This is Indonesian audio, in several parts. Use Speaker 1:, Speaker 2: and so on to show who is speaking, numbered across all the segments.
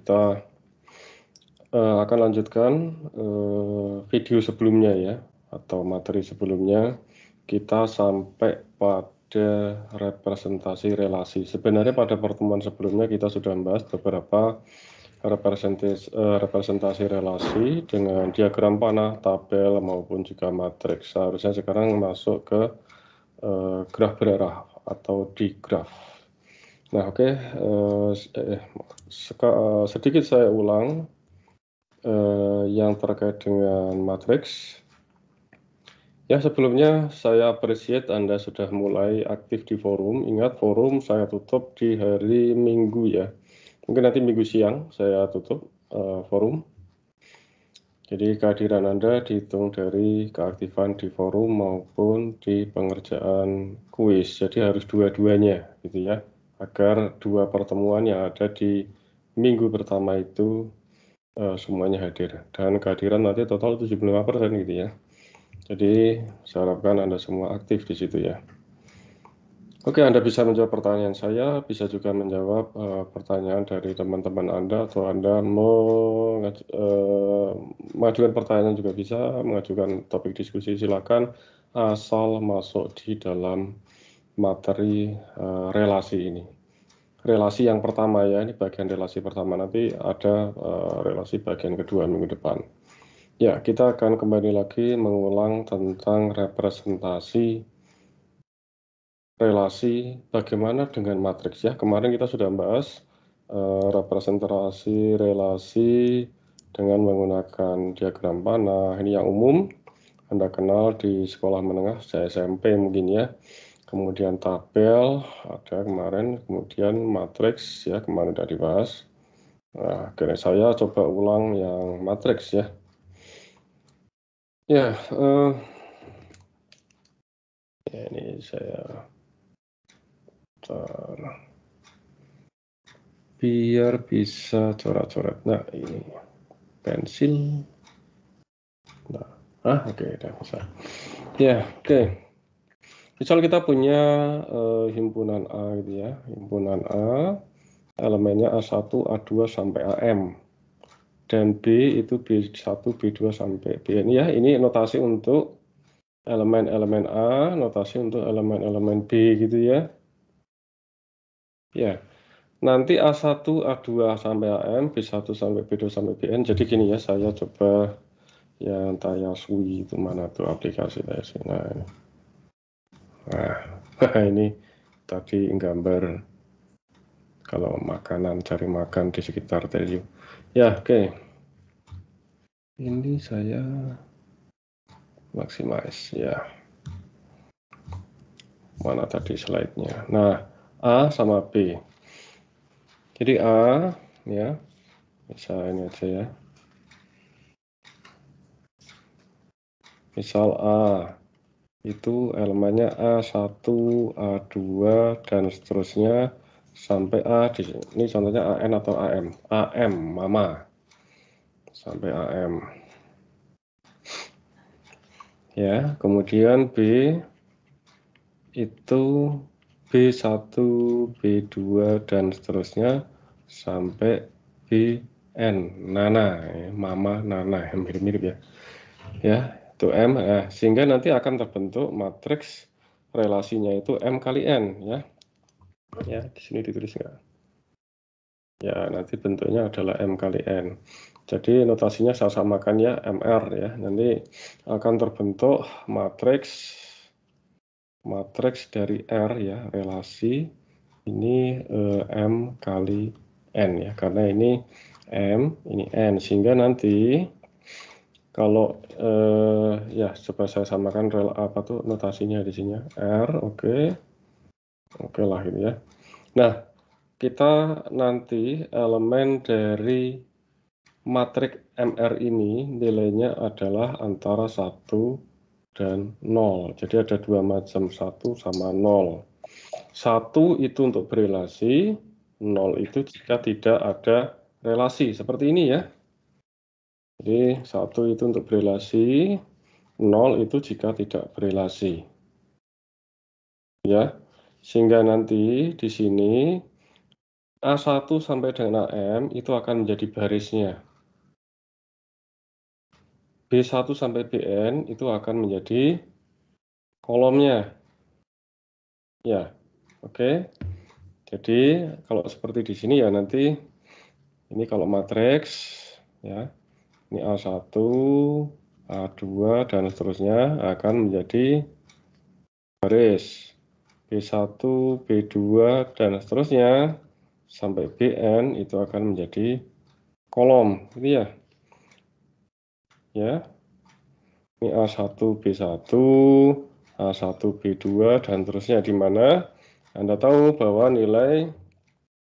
Speaker 1: kita uh, akan lanjutkan uh, video sebelumnya ya atau materi sebelumnya kita sampai pada representasi relasi. Sebenarnya pada pertemuan sebelumnya kita sudah membahas beberapa representasi, uh, eh, representasi relasi dengan diagram panah, tabel maupun juga matriks. Seharusnya sekarang masuk ke uh, graf berarah atau di graf. Nah, oke, okay. uh, eh, uh, sedikit saya ulang uh, yang terkait dengan matrix. Ya, sebelumnya saya appreciate Anda sudah mulai aktif di forum. Ingat, forum saya tutup di hari Minggu ya. Mungkin nanti Minggu siang saya tutup uh, forum. Jadi kehadiran Anda dihitung dari keaktifan di forum maupun di pengerjaan kuis. Jadi harus dua-duanya gitu ya agar dua pertemuan yang ada di minggu pertama itu uh, semuanya hadir dan kehadiran nanti total 75% persen gitu ya. Jadi saya harapkan Anda semua aktif di situ ya. Oke, Anda bisa menjawab pertanyaan saya, bisa juga menjawab uh, pertanyaan dari teman-teman Anda atau Anda mengaj uh, eh, mengajukan pertanyaan juga bisa, mengajukan topik diskusi silakan asal masuk di dalam materi uh, relasi ini. Relasi yang pertama ya, ini bagian relasi pertama. Nanti ada uh, relasi bagian kedua minggu depan. Ya, kita akan kembali lagi mengulang tentang representasi relasi bagaimana dengan matriks ya. Kemarin kita sudah membahas uh, representasi relasi dengan menggunakan diagram panah. Ini yang umum Anda kenal di sekolah menengah, saya SMP mungkin ya kemudian tabel ada kemarin, kemudian matriks ya kemarin sudah dibahas. Nah, akhirnya saya coba ulang yang matriks ya.
Speaker 2: Ya, eh, ya, ini saya tar, biar bisa coret-coret. Nah ini pensil. Nah, ah
Speaker 1: oke okay, bisa. Ya oke. Okay misal kita punya uh, himpunan A gitu ya, himpunan A elemennya A1, A2 sampai AM. Dan B itu B1, B2 sampai BN ya. Ini notasi untuk elemen-elemen A, notasi untuk elemen-elemen B gitu ya. Ya. Nanti A1, A2 sampai AM, B1 sampai B2 sampai BN. Jadi gini ya, saya coba ya, yang tayasui itu mana tuh aplikasi tayasui. Nah, ini. Nah, ini tadi gambar kalau makanan cari makan di sekitar Telio Ya, oke. Okay.
Speaker 2: Ini saya
Speaker 1: maksimais ya. Mana tadi slide-nya? Nah, A sama B. Jadi A ya. Misal ini aja ya. Misal A itu elemennya A1, A2, dan seterusnya sampai A di ini contohnya AN atau AM. AM, mama. Sampai AM. Ya, kemudian B itu B1, B2, dan seterusnya sampai BN, Nana, ya, Mama, Nana, hampir mirip-mirip ya. Ya, 2M eh, sehingga nanti akan terbentuk matriks relasinya itu M kali N ya. Ya, di sini ditulis enggak? Ya, nanti bentuknya adalah M kali N. Jadi notasinya saya samakan ya MR ya. Nanti akan terbentuk matriks matriks dari R ya, relasi ini eh, M kali N ya. Karena ini M, ini N sehingga nanti kalau eh, ya coba saya samakan rel apa tuh notasinya di sini ya. R oke okay. oke okay lah ini ya nah kita nanti elemen dari matriks MR ini nilainya adalah antara satu dan nol. Jadi ada dua macam satu sama nol. Satu itu untuk berelasi, nol itu jika tidak ada relasi. Seperti ini ya. Jadi satu itu untuk berelasi, nol itu jika tidak berelasi. Ya, sehingga nanti di sini A1 sampai dengan AM itu akan
Speaker 2: menjadi barisnya. B1 sampai BN itu akan menjadi kolomnya. Ya,
Speaker 1: oke. Okay. Jadi kalau seperti di sini ya nanti ini kalau matriks ya ini A1, A2, dan seterusnya akan menjadi baris. B1, B2, dan seterusnya sampai BN itu akan menjadi kolom. Ini ya. Ya. Ini A1, B1, A1, B2, dan seterusnya di mana Anda tahu bahwa nilai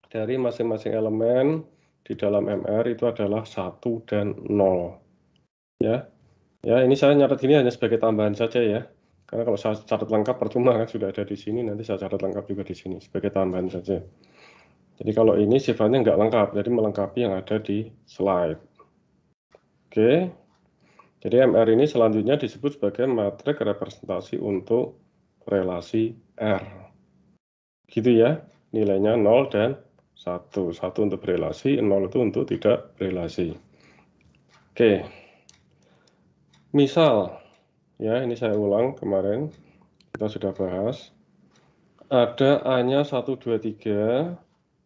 Speaker 1: dari masing-masing elemen di dalam MR itu adalah 1 dan 0. Ya. Ya, ini saya nyatet ini hanya sebagai tambahan saja ya. Karena kalau saya catat lengkap percuma kan sudah ada di sini, nanti saya catat lengkap juga di sini sebagai tambahan saja. Jadi kalau ini sifatnya nggak lengkap, jadi melengkapi yang ada di slide. Oke, jadi MR ini selanjutnya disebut sebagai matrik representasi untuk relasi R. Gitu ya, nilainya 0 dan satu, satu untuk berelasi, nol itu untuk tidak berelasi. Oke, misal, ya ini saya ulang kemarin, kita sudah bahas. Ada A-nya satu dua tiga,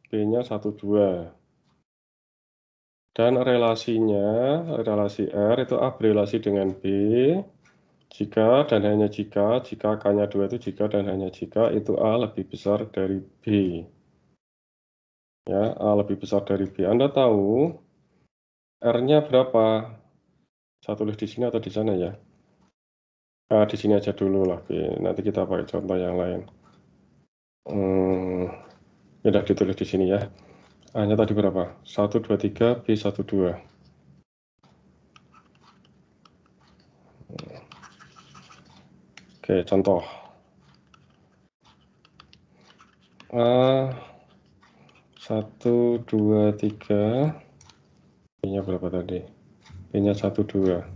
Speaker 1: B-nya satu dua Dan relasinya, relasi R itu A berelasi dengan B, jika dan hanya jika, jika K-nya 2 itu jika dan hanya jika, itu A lebih besar dari B ya A eh, lebih besar dari B. Anda tahu R-nya berapa? Saya tulis di sini atau di sana ya? Nah, di sini aja dulu lah, B. nanti kita pakai contoh yang lain. Hmm, ya udah ditulis di sini ya. A-nya tadi berapa? 1, 2, 3, B, 1, 2. Oke, contoh. A ah, satu dua tiga p berapa tadi p satu dua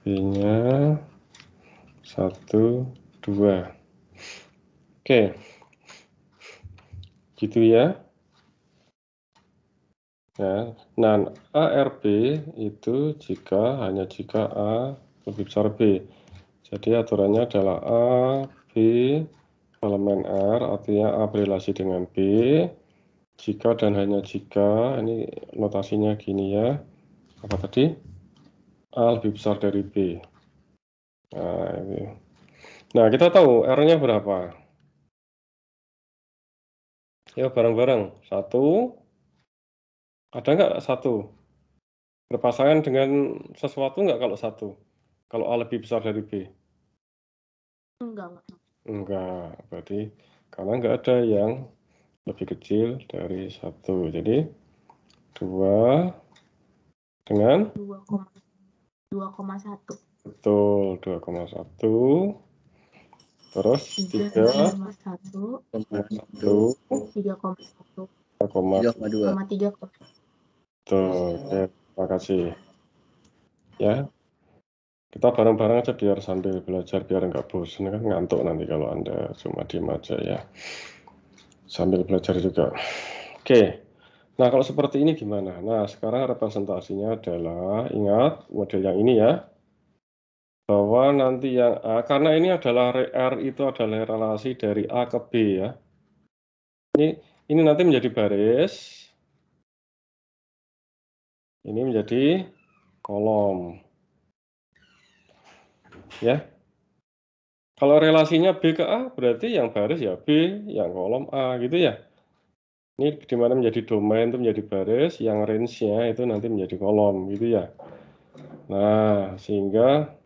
Speaker 1: p satu dua oke gitu ya ya nah ARB itu jika hanya jika A lebih besar B jadi aturannya adalah A B Elemen R artinya A berrelasi dengan B. Jika dan hanya jika, ini notasinya gini ya. Apa tadi?
Speaker 2: A lebih besar dari B. Nah, ini. nah kita tahu R-nya berapa. Ya bareng-bareng. Satu. Ada nggak satu? berpasangan dengan
Speaker 1: sesuatu nggak kalau satu? Kalau A lebih besar dari B? Enggak, enggak. Enggak, berarti karena enggak ada yang lebih kecil dari satu. Jadi dua dengan 2,1. Betul, 2,1. Terus 3,1.
Speaker 2: 3,1. 3,2.
Speaker 1: Tuh, oke, terima kasih. Ya, kita bareng-bareng aja biar sambil belajar biar nggak bosan kan ngantuk nanti kalau anda cuma diem aja ya sambil belajar juga oke nah kalau seperti ini gimana nah sekarang representasinya adalah ingat model yang ini ya bahwa nanti yang A karena ini adalah R
Speaker 2: itu adalah relasi dari A ke B ya ini ini nanti menjadi baris ini menjadi
Speaker 1: kolom ya. Kalau relasinya B ke A berarti yang baris ya B, yang kolom A gitu ya. Ini di mana menjadi domain itu menjadi baris, yang range-nya itu nanti menjadi kolom gitu ya. Nah, sehingga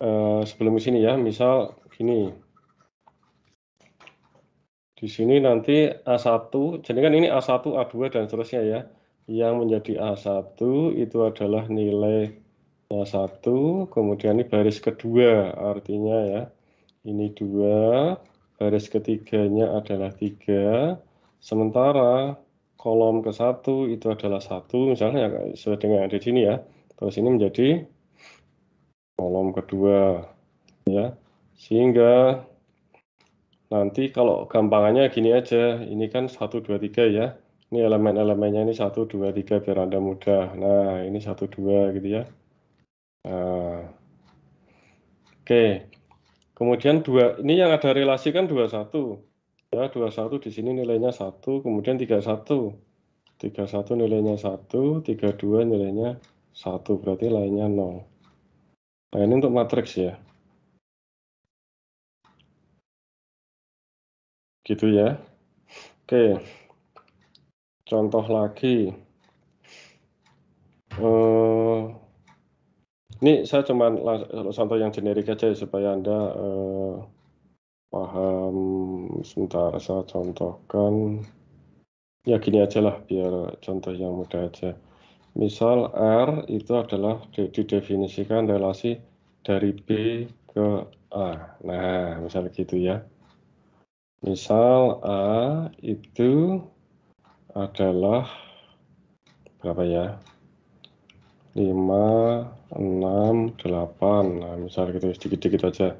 Speaker 1: eh, sebelum sini ya, misal gini. Di sini nanti A1, jadi kan ini A1, A2, dan seterusnya ya. Yang menjadi A1 itu adalah nilai satu, kemudian ini baris kedua, artinya ya ini dua, baris ketiganya adalah tiga, sementara kolom ke satu itu adalah satu, misalnya ya sesuai dengan yang ada di sini ya, terus ini menjadi kolom kedua, ya, sehingga nanti kalau gampangannya gini aja, ini kan satu dua tiga ya, ini elemen-elemennya ini satu dua tiga biar anda mudah. Nah ini satu dua gitu ya. Eh, oke. Kemudian dua ini yang ada relasi kan 21. Ya, 21 di sini nilainya 1, kemudian 31. 31 nilainya 1, 32 nilainya 1, berarti lainnya 0. Nah, ini untuk matriks ya.
Speaker 2: Gitu ya. Oke. Contoh lagi. Eh,
Speaker 1: ini saya cuma contoh yang generik aja ya, supaya Anda uh, paham. Sebentar, saya contohkan. Ya gini aja lah, biar contoh yang mudah aja. Misal R itu adalah didefinisikan relasi dari B ke A. Nah, misal gitu ya. Misal A itu adalah berapa ya? 5, 6, 8. Nah, misal kita gitu, sedikit-sedikit aja.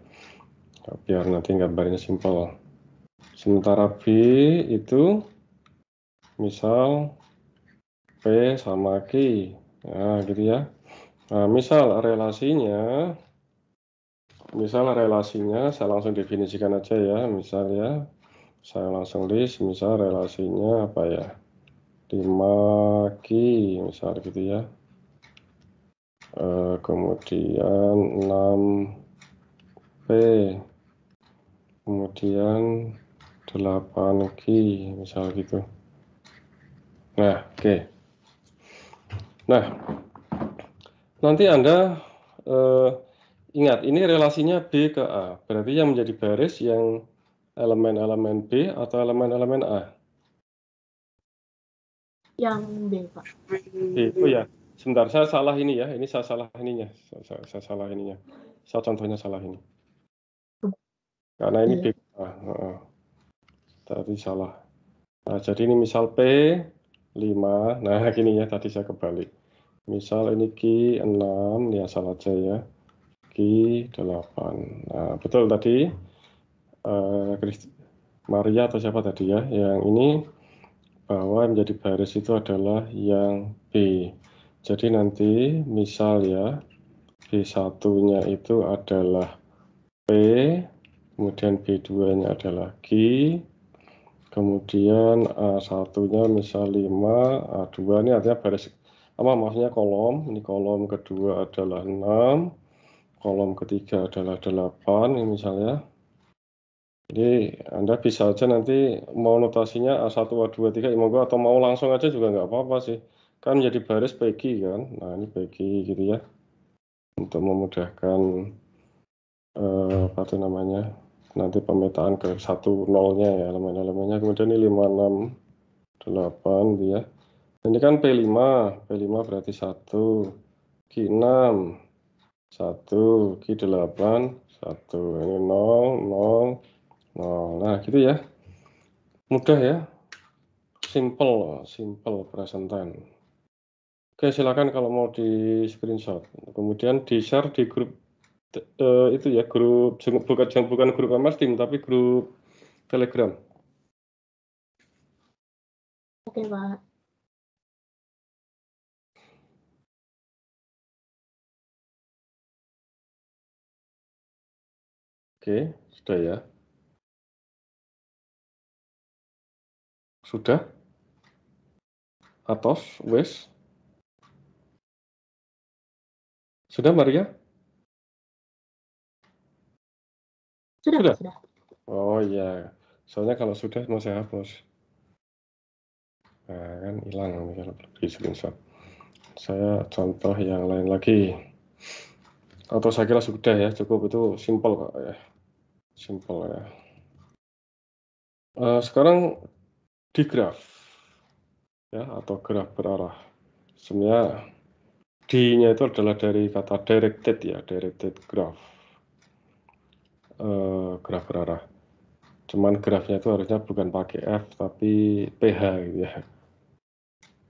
Speaker 1: Biar nanti gambarnya simpel. Sementara B itu misal P sama Q. Nah, gitu ya. Nah, misal relasinya misal relasinya saya langsung definisikan aja ya. Misal ya, saya langsung list misal relasinya apa ya? 5 Q misal gitu ya. Eh, kemudian 6P, kemudian 8G, misal gitu. Nah, oke. Okay. Nah, nanti Anda eh, ingat, ini relasinya B ke A. Berarti yang menjadi baris yang elemen-elemen B atau elemen-elemen A?
Speaker 2: Yang B, Pak. B, oh ya.
Speaker 1: Sebentar, saya salah ini ya. Ini saya salah ininya. Saya, saya, saya salah ininya. Saya contohnya salah ini. Karena ini iya. B nah, tapi tadi salah. Nah, jadi ini misal P 5. Nah, gini ya. Tadi saya kebalik. Misal ini Q 6. Ya, salah aja ya. Q 8. Nah, betul tadi. Uh, Maria atau siapa tadi ya. Yang ini bahwa menjadi baris itu adalah yang B. Jadi nanti misal ya, B1-nya itu adalah P, kemudian B2-nya adalah G, kemudian A1-nya misal 5, A2 ini artinya baris, apa maksudnya kolom, ini kolom kedua adalah 6, kolom ketiga adalah 8, ini misalnya. Jadi Anda bisa aja nanti mau notasinya A1, A2, A3, ya atau mau langsung aja juga nggak apa-apa sih kan jadi baris Peggy kan nah ini Peggy gitu ya untuk memudahkan eh, apa itu namanya nanti pemetaan ke satu nolnya ya elemen-elemennya kemudian ini 5 6 8 gitu ya ini kan P5 P5 berarti 1 Q6 1 Q8 1 ini 0 0 0 nah gitu ya mudah ya simple simple present Oke, silakan kalau mau di screenshot. Kemudian di share di grup uh, itu ya grup bukan bukan grup Amas Team tapi grup Telegram.
Speaker 3: Oke, Pak. Oke, sudah ya. Sudah? Atos, wes. Sudah Maria? Sudah, sudah.
Speaker 1: Oh iya. Soalnya kalau sudah mau saya hapus. Nah, kan hilang kalau di screenshot. Saya contoh yang lain lagi. Atau saya kira sudah ya, cukup itu simple kok ya. Simple
Speaker 2: ya. Uh, sekarang di graf ya atau graf berarah. Sebenarnya D-nya itu adalah
Speaker 1: dari kata directed ya, directed graph. Uh, eh, graf berarah. Cuman grafnya itu harusnya bukan pakai F tapi PH gitu ya.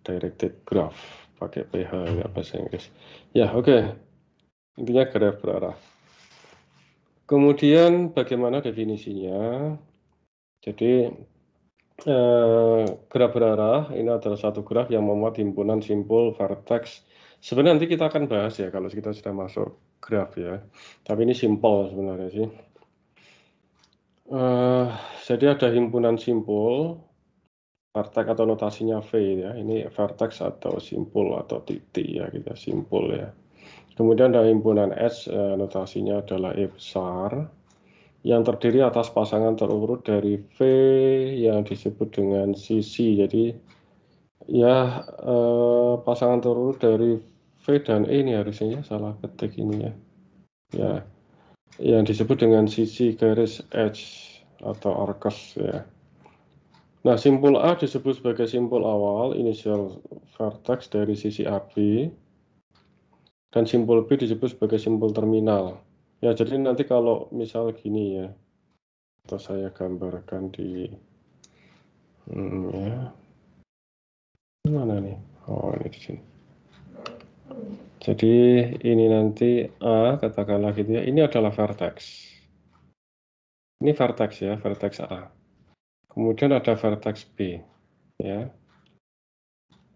Speaker 1: Directed graph pakai PH ya bahasa Inggris. Ya, oke. Okay. Intinya graf berarah. Kemudian bagaimana definisinya? Jadi eh, graf berarah ini adalah satu graf yang memuat himpunan simpul, vertex, Sebenarnya nanti kita akan bahas ya kalau kita sudah masuk graf ya. Tapi ini simpel sebenarnya sih. Uh, jadi ada himpunan simpul, vertex atau notasinya V ya. Ini vertex atau simpul atau titik ya kita simpul ya. Kemudian ada himpunan S, eh, notasinya adalah E besar yang terdiri atas pasangan terurut dari V yang disebut dengan sisi. Jadi ya eh, pasangan terurut dari V V dan E ini harusnya ya, salah ketik ini ya. Ya, yang disebut dengan sisi garis edge atau arcus ya. Nah, simpul A disebut sebagai simpul awal initial vertex dari sisi AB dan simpul B disebut sebagai simpul terminal. Ya, jadi nanti kalau misal gini ya, atau saya gambarkan di hmm, ya,
Speaker 2: mana nih? Oh, ini di sini.
Speaker 1: Jadi ini nanti A katakanlah gitu ya, ini adalah vertex. Ini vertex ya, vertex A. Kemudian ada vertex B. Ya.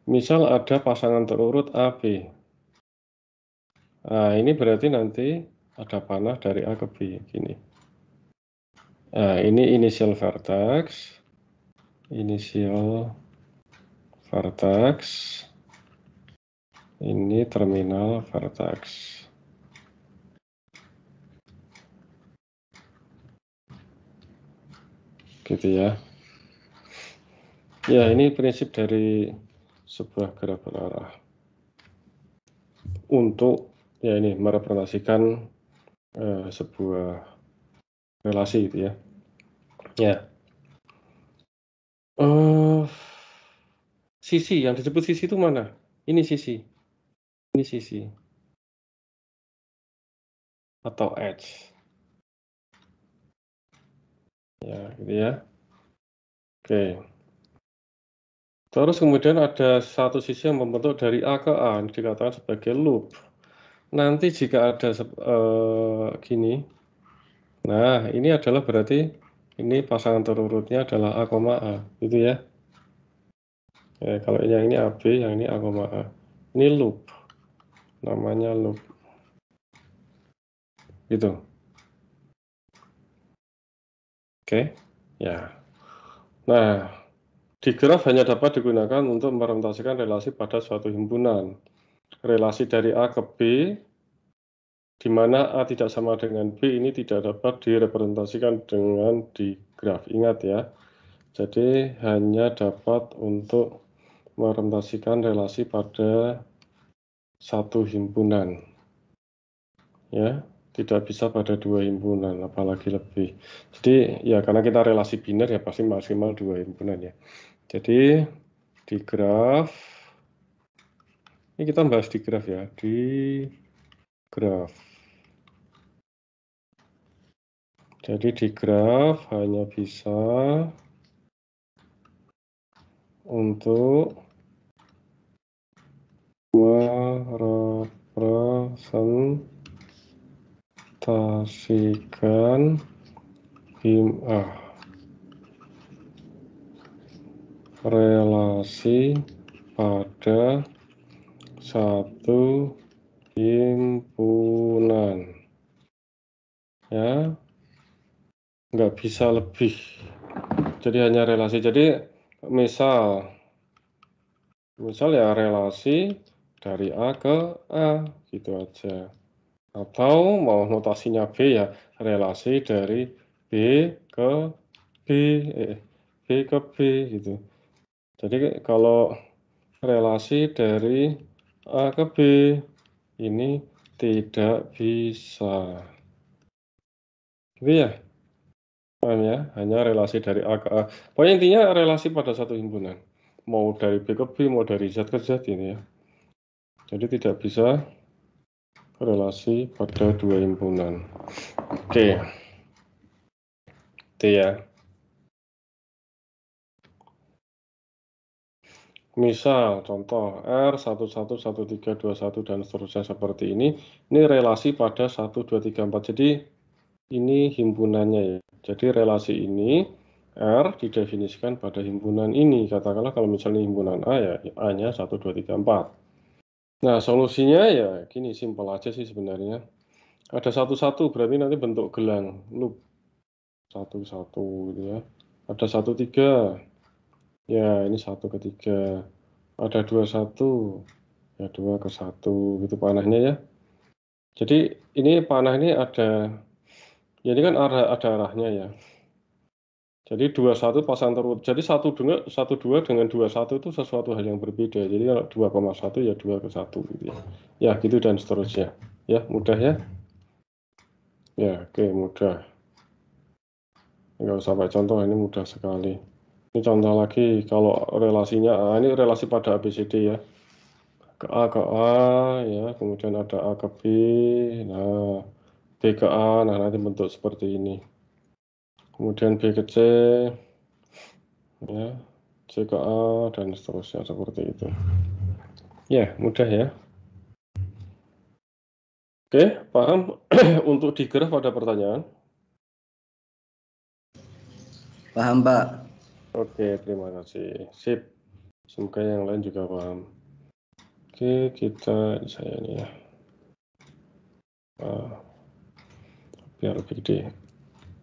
Speaker 1: Misal ada pasangan terurut AB. Nah, ini berarti nanti ada panah dari A ke B gini. Nah, ini initial vertex, initial
Speaker 2: vertex, ini terminal vertex
Speaker 1: gitu ya ya ini prinsip dari sebuah gerak berarah untuk ya ini merepresentasikan uh, sebuah relasi gitu ya ya uh,
Speaker 2: sisi yang disebut sisi itu mana ini sisi ini sisi. Atau edge.
Speaker 1: Ya, gitu ya. Oke. Terus kemudian ada satu sisi yang membentuk dari A ke A, yang dikatakan sebagai loop. Nanti jika ada uh, gini, nah ini adalah berarti ini pasangan terurutnya adalah A, A, gitu ya. ya kalau yang ini AB, yang ini A, A. Ini loop namanya loop
Speaker 2: gitu oke ya nah di graf hanya dapat
Speaker 1: digunakan untuk merepresentasikan relasi pada suatu himpunan relasi dari A ke B di mana A tidak sama dengan B ini tidak dapat direpresentasikan dengan di graf ingat ya jadi hanya dapat untuk merepresentasikan relasi pada satu himpunan. Ya, tidak bisa pada dua himpunan, apalagi lebih. Jadi ya karena kita relasi biner ya pasti maksimal dua himpunan ya. Jadi
Speaker 2: di graf, ini kita bahas di graf ya, di graf. Jadi di graf hanya bisa untuk merepresentasikan
Speaker 1: bim'ah relasi
Speaker 2: pada satu himpunan ya
Speaker 1: nggak bisa lebih jadi hanya relasi jadi misal misal ya relasi dari A ke A gitu aja atau mau notasinya B ya relasi dari B ke B eh, B ke B gitu jadi kalau relasi dari A ke B ini tidak bisa gitu ya hanya, hanya relasi dari A ke A pokoknya intinya relasi pada satu himpunan mau dari B ke B mau dari Z ke Z ini gitu ya jadi tidak bisa
Speaker 2: korelasi pada dua himpunan.
Speaker 1: Oke. Itu ya. Misal contoh R111321 dan seterusnya seperti ini, ini relasi pada 1234. Jadi ini himpunannya ya. Jadi relasi ini R didefinisikan pada himpunan ini. Katakanlah kalau misalnya himpunan A ya A-nya 1234. Nah, solusinya ya gini simpel aja sih sebenarnya. Ada satu-satu berarti nanti bentuk gelang loop satu-satu gitu ya. Ada satu tiga, ya ini satu ke tiga. Ada dua satu, ya dua ke satu gitu panahnya ya. Jadi ini panah ini ada, ya ini kan arah ada arahnya ya. Jadi dua satu pasang terurut. Jadi satu dua satu dua dengan 21 itu sesuatu hal yang berbeda. Jadi kalau satu ya dua ke satu gitu ya. Ya gitu dan seterusnya. Ya mudah ya. Ya oke mudah. Enggak usah pakai contoh ini mudah sekali. Ini contoh lagi kalau relasinya A ah, ini relasi pada ABCD ya. Ke A ke A ya kemudian ada A ke B. Nah B ke A nah nanti bentuk seperti ini kemudian B ke C ya, C ke A dan seterusnya
Speaker 2: seperti itu. Ya, mudah ya. Oke, paham untuk di graf ada pertanyaan? Paham, Pak. Oke, terima kasih. Sip.
Speaker 1: Semoga yang lain juga paham. Oke, kita saya ini ya. Ah, biar lebih gede.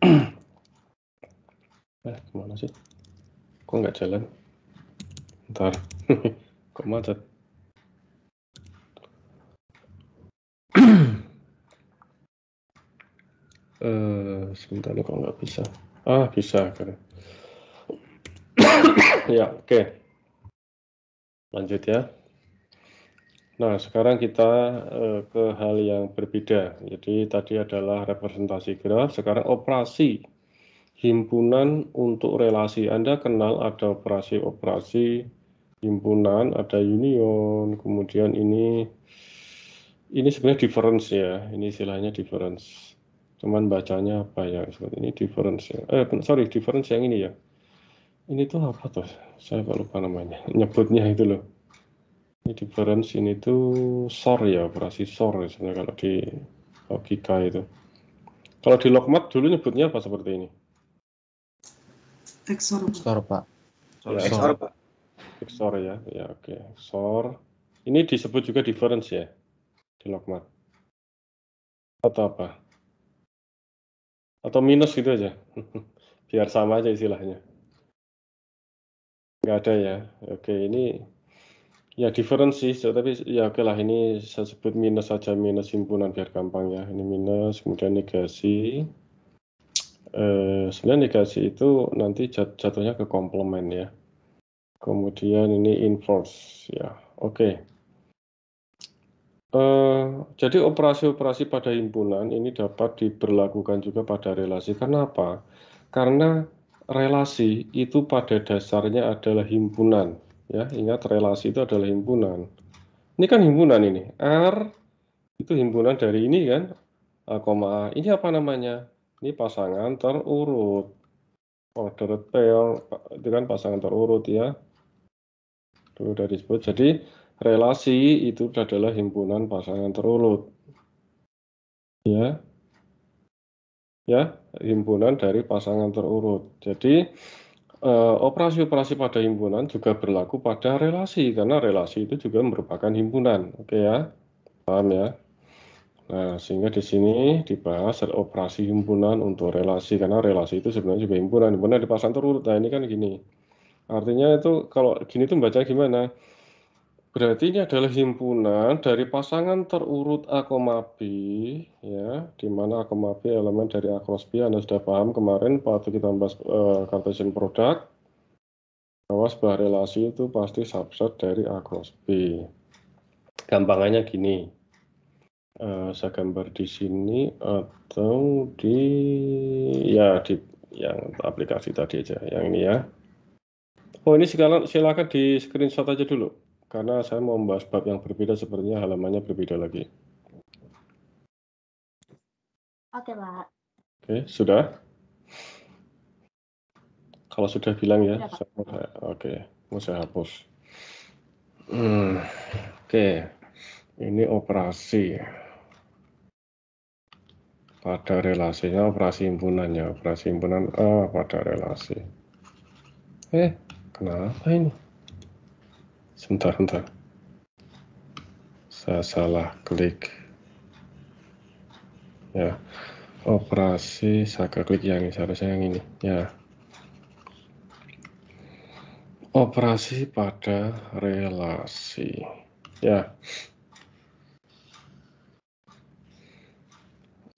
Speaker 1: Eh, kemana sih? Kok nggak jalan? Ntar,
Speaker 2: kok macet? uh, sebentar nih kok nggak bisa.
Speaker 1: Ah, bisa. Keren. ya, oke. Okay. Lanjut ya. Nah, sekarang kita uh, ke hal yang berbeda. Jadi tadi adalah representasi graf, sekarang operasi himpunan untuk relasi Anda kenal ada operasi-operasi himpunan, ada union, kemudian ini ini sebenarnya difference ya, ini istilahnya difference. Cuman bacanya apa ya seperti ini difference ya. Eh sorry difference yang ini ya. Ini tuh apa tuh? Saya kalau lupa namanya. Nyebutnya itu loh. Ini difference ini tuh SOR ya, operasi SOR ya, sebenarnya kalau di logika itu. Kalau di logmat dulu nyebutnya apa seperti ini?
Speaker 2: XOR. XOR, Pak.
Speaker 1: Ya, Pak. XOR ya. Ya, oke. Okay. Ini disebut juga difference ya di Logmat. Atau apa? Atau minus gitu aja. Biar sama aja istilahnya. Enggak ada ya. Oke, okay, ini ya difference sih, tapi ya oke okay lah ini saya sebut minus saja minus himpunan biar gampang ya. Ini minus, kemudian negasi. Selain eh, sebenarnya negasi itu nanti jat, jatuhnya ke komplement ya. Kemudian ini inverse ya. Oke. Okay.
Speaker 2: Uh, eh, jadi
Speaker 1: operasi-operasi pada himpunan ini dapat diberlakukan juga pada relasi. Kenapa? Karena relasi itu pada dasarnya adalah himpunan. Ya, ingat relasi itu adalah himpunan. Ini kan himpunan ini. R itu himpunan dari ini kan, eh, A, A. Ini apa namanya? ini pasangan terurut. order oh, pair itu kan pasangan terurut ya. itu sudah disebut. Jadi relasi itu adalah himpunan pasangan terurut. Ya. Ya, himpunan dari pasangan terurut. Jadi eh, operasi-operasi pada himpunan juga berlaku pada relasi karena relasi itu juga merupakan himpunan. Oke ya. Paham ya? Nah, sehingga di sini dibahas operasi himpunan untuk relasi, karena relasi itu sebenarnya juga himpunan. Himpunan dipasang terurut, nah ini kan gini. Artinya itu kalau gini tuh baca gimana? Berarti ini adalah himpunan dari pasangan terurut A, B, ya, di mana A, B elemen dari A cross B, Anda sudah paham kemarin waktu kita membahas e, Cartesian product, bahwa sebuah relasi itu pasti subset dari A cross B. Gampangannya gini, Eh, saya gambar di sini atau di ya di yang aplikasi tadi aja yang ini ya oh ini silakan silakan di screenshot aja dulu karena saya mau membahas bab yang berbeda sepertinya halamannya berbeda lagi
Speaker 2: oke pak oke sudah kalau sudah bilang ya, ya saya, oke mau saya hapus
Speaker 1: hmm, oke ini operasi pada relasinya operasi himpunannya, operasi himpunan A eh, pada relasi eh kenapa ini sebentar sebentar saya salah klik ya operasi saya klik yang ini seharusnya yang ini ya operasi pada relasi ya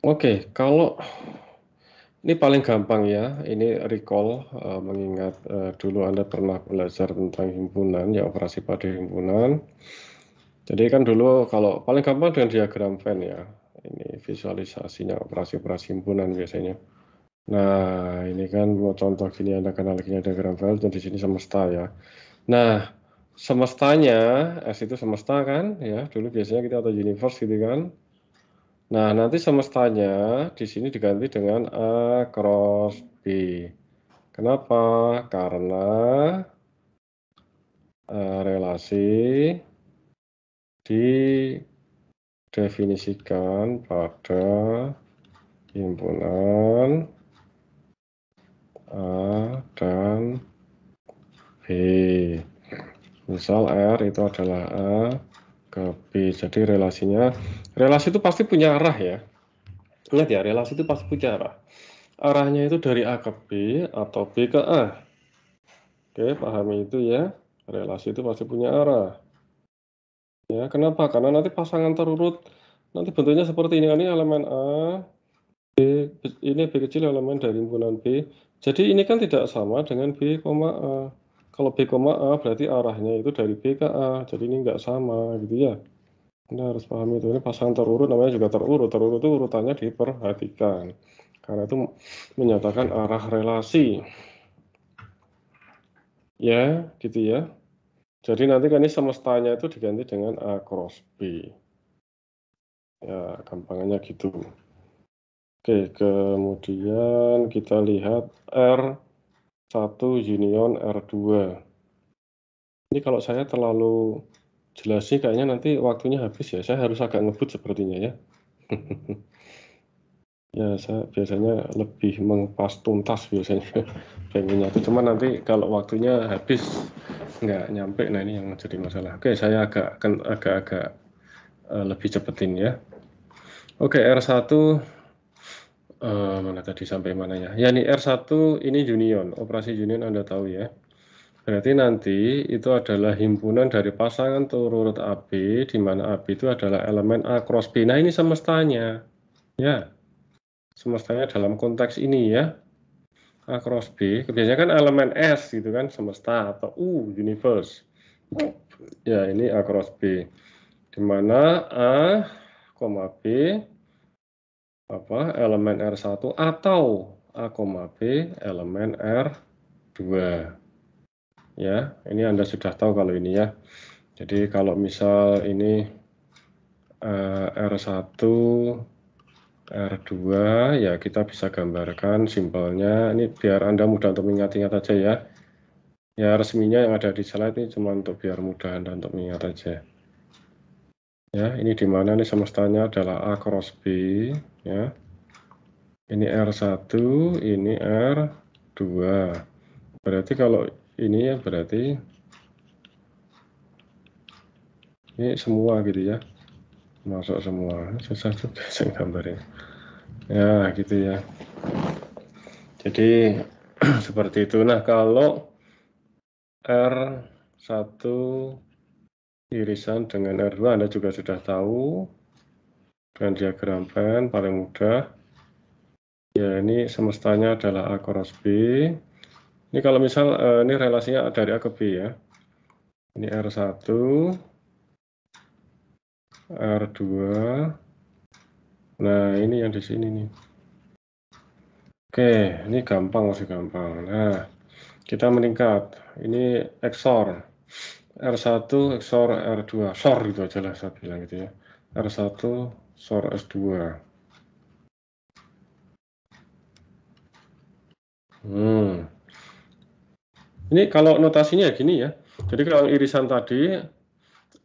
Speaker 1: Oke, kalau ini paling gampang ya, ini recall uh, mengingat uh, dulu Anda pernah belajar tentang himpunan, ya operasi pada himpunan. Jadi kan dulu kalau paling gampang dengan diagram Venn ya, ini visualisasinya operasi-operasi himpunan biasanya. Nah, ini kan buat contoh gini Anda kenal gini diagram Venn dan di sini semesta ya. Nah, semestanya S itu semesta kan ya, dulu biasanya kita atau universe gitu kan. Nah, nanti semestanya di sini diganti dengan A cross B. Kenapa? Karena uh, relasi didefinisikan pada himpunan A dan B. Misal R itu adalah A, ke B. Jadi relasinya, relasi itu pasti punya arah ya. Ingat ya, relasi itu pasti punya arah. Arahnya itu dari A ke B atau B ke A. Oke, pahami itu ya. Relasi itu pasti punya arah. Ya, kenapa? Karena nanti pasangan terurut nanti bentuknya seperti ini. Ini elemen A, B, ini B kecil elemen dari himpunan B. Jadi ini kan tidak sama dengan B, A. Kalau B, A berarti arahnya itu dari B ke A. Jadi ini nggak sama gitu ya. Anda harus pahami itu. Ini pasangan terurut namanya juga terurut. Terurut itu urutannya diperhatikan. Karena itu menyatakan arah relasi. Ya, gitu ya. Jadi nanti kan ini semestanya itu diganti dengan A cross B. Ya, gampangnya gitu. Oke, kemudian kita lihat R satu Union R2. Ini kalau saya terlalu jelas jelasin kayaknya nanti waktunya habis ya. Saya harus agak ngebut sepertinya ya. ya saya biasanya lebih mengepas tuntas biasanya pengennya itu cuma nanti kalau waktunya habis nggak nyampe nah ini yang jadi masalah oke saya agak agak agak eh, lebih cepetin ya oke R1 Eh, mana tadi sampai mananya? Ya ini R1 ini union, operasi union Anda tahu ya. Berarti nanti itu adalah himpunan dari pasangan turut AB, di mana AB itu adalah elemen A cross B. Nah ini semestanya, ya. Semestanya dalam konteks ini ya. A cross B, biasanya kan elemen S gitu kan, semesta atau U, universe. Ya ini A cross B. Di mana A, B apa elemen R1 atau A, B elemen R2. Ya, ini Anda sudah tahu kalau ini ya. Jadi kalau misal ini R1 eh, R2 ya kita bisa gambarkan simpelnya ini biar Anda mudah untuk mengingat-ingat aja ya. Ya resminya yang ada di slide ini cuma untuk biar mudah Anda untuk mengingat aja. Ya, ini di mana nih semestanya adalah A cross B ya. Ini R1, ini R2. Berarti kalau ini ya berarti ini semua gitu ya. Masuk semua. Susah juga saya gambarnya. Ya, gitu ya. Jadi seperti itu. Nah, kalau R1 irisan dengan R2 Anda juga sudah tahu dengan diagram Venn paling mudah. Ya, ini semestanya adalah A cross B. Ini kalau misal eh, ini relasinya dari A ke B ya. Ini R1, R2. Nah, ini yang di sini nih. Oke, ini gampang masih gampang. Nah, kita meningkat. Ini XOR. R1, XOR R2. XOR gitu aja lah saya bilang gitu ya. R1, SOR S2. Hmm. Ini kalau notasinya gini ya. Jadi kalau irisan tadi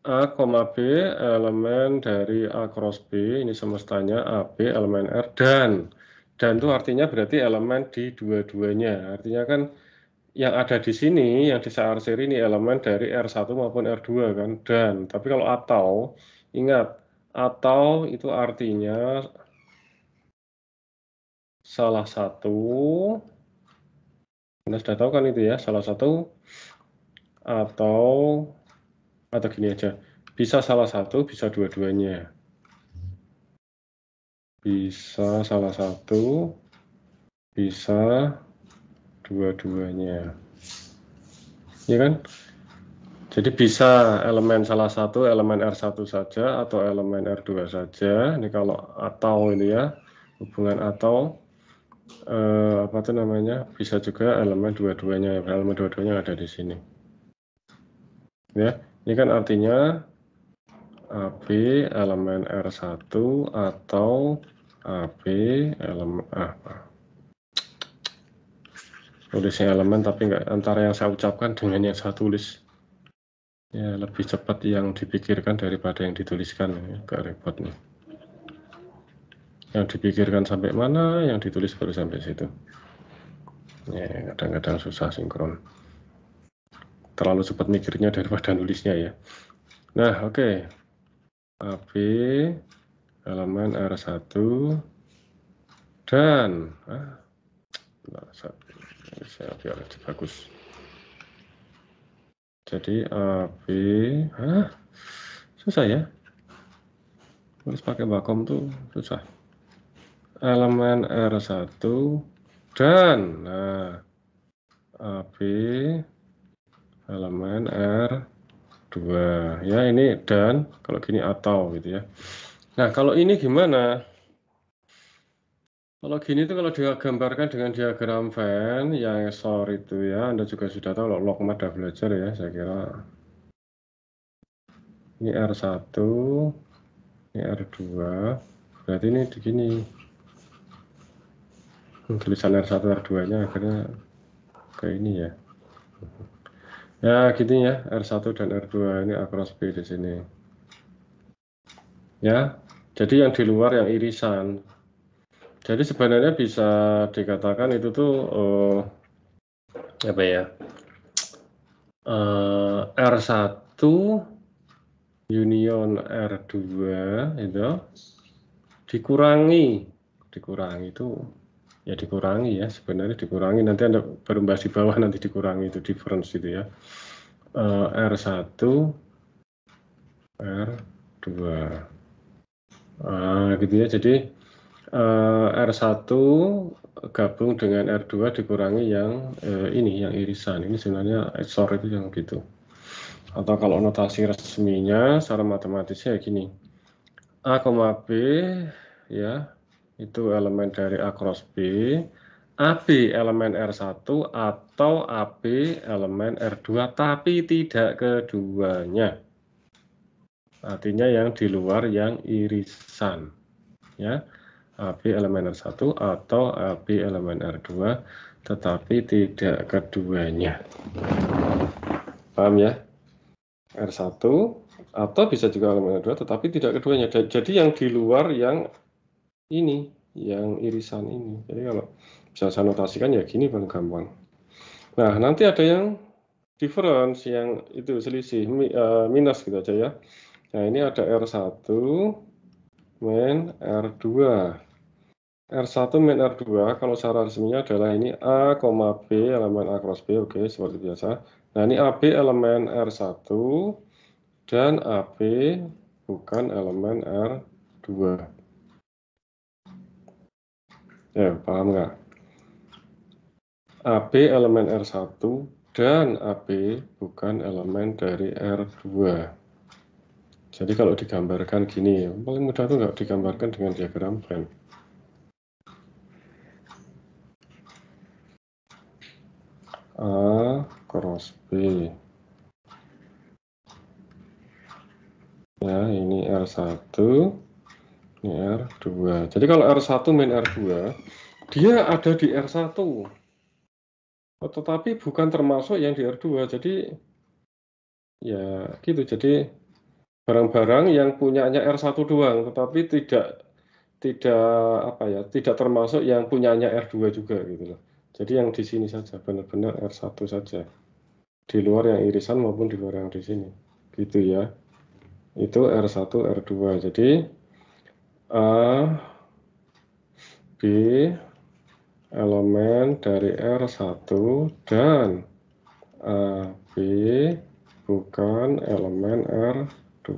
Speaker 1: A, B elemen dari A cross B, ini semestanya AB elemen R dan dan itu artinya berarti elemen di dua-duanya. Artinya kan yang ada di sini, yang di seri ini elemen dari R1 maupun R2 kan dan. Tapi kalau atau ingat atau itu artinya salah satu Anda sudah tahu kan itu ya salah satu atau atau gini aja bisa salah satu bisa dua-duanya bisa salah satu bisa dua-duanya ya kan jadi bisa elemen salah satu, elemen R1 saja atau elemen R2 saja. Ini kalau atau ini ya, hubungan atau eh, apa tuh namanya? Bisa juga elemen dua-duanya, ya elemen dua-duanya ada di sini. Ya, ini kan artinya AB elemen R1 atau AB elemen ah, ah, tulisnya elemen tapi nggak antara yang saya ucapkan dengan yang saya tulis. Ya, lebih cepat yang dipikirkan daripada yang dituliskan, ya. gak repot nih. Yang dipikirkan sampai mana, yang ditulis baru sampai situ. Ya, kadang-kadang susah sinkron. Terlalu cepat mikirnya daripada nulisnya ya. Nah, oke. Okay. AB, halaman R1, dan... Ah, nah, saya biar bagus. Jadi AB, Hah? susah ya. Terus pakai bakom tuh susah. Elemen R1 dan nah, AB elemen R2. Ya, ini dan kalau gini atau gitu ya. Nah, kalau ini gimana? Kalau gini tuh kalau digambarkan dengan diagram Venn yang SOR itu ya, Anda juga sudah tahu log mata belajar ya, saya kira. Ini R1, ini R2, berarti ini begini. Tulisan R1, R2-nya akhirnya ke ini ya. Ya, gini ya, R1 dan R2 ini across B di sini. Ya, jadi yang di luar yang irisan, jadi sebenarnya bisa dikatakan itu tuh uh, apa ya? Uh, eh, R1 union R2 itu dikurangi dikurangi itu ya dikurangi ya sebenarnya dikurangi nanti anda baru bahas di bawah nanti dikurangi itu difference itu ya uh, R1 R2 uh, gitu ya jadi uh, eh, R1 gabung dengan R2 dikurangi yang uh, ini yang irisan ini sebenarnya XOR itu yang gitu atau kalau notasi resminya secara matematisnya ya gini A, B ya itu elemen dari A cross B AB elemen R1 atau AB elemen R2 tapi tidak keduanya artinya yang di luar yang irisan ya API elemen R1 atau API elemen R2 tetapi tidak keduanya paham ya R1 atau bisa juga elemen R2 tetapi tidak keduanya jadi yang di luar yang ini yang irisan ini jadi kalau bisa saya notasikan ya gini paling gampang nah nanti ada yang difference yang itu selisih e, minus gitu aja ya. Nah ini ada R1 main R2 R1 min R2 kalau secara resminya adalah ini A, B elemen A cross B, oke okay, seperti biasa. Nah ini AB elemen R1 dan AB bukan elemen R2. Ya, paham nggak? AB elemen R1 dan AB bukan elemen dari R2. Jadi kalau digambarkan gini, paling mudah itu nggak digambarkan dengan
Speaker 2: diagram Venn. A cross B.
Speaker 1: Ya, ini R1, ini R2. Jadi kalau R1 min R2, dia ada di R1. Tetapi bukan termasuk yang di R2. Jadi, ya gitu. Jadi, barang-barang yang punyanya R1 doang, tetapi tidak tidak apa ya tidak termasuk yang punyanya R2 juga gitu loh. Jadi yang di sini saja, benar-benar R1 saja. Di luar yang irisan maupun di luar yang di sini. Gitu ya. Itu R1, R2. Jadi A, B, elemen dari R1 dan A, B bukan elemen R2.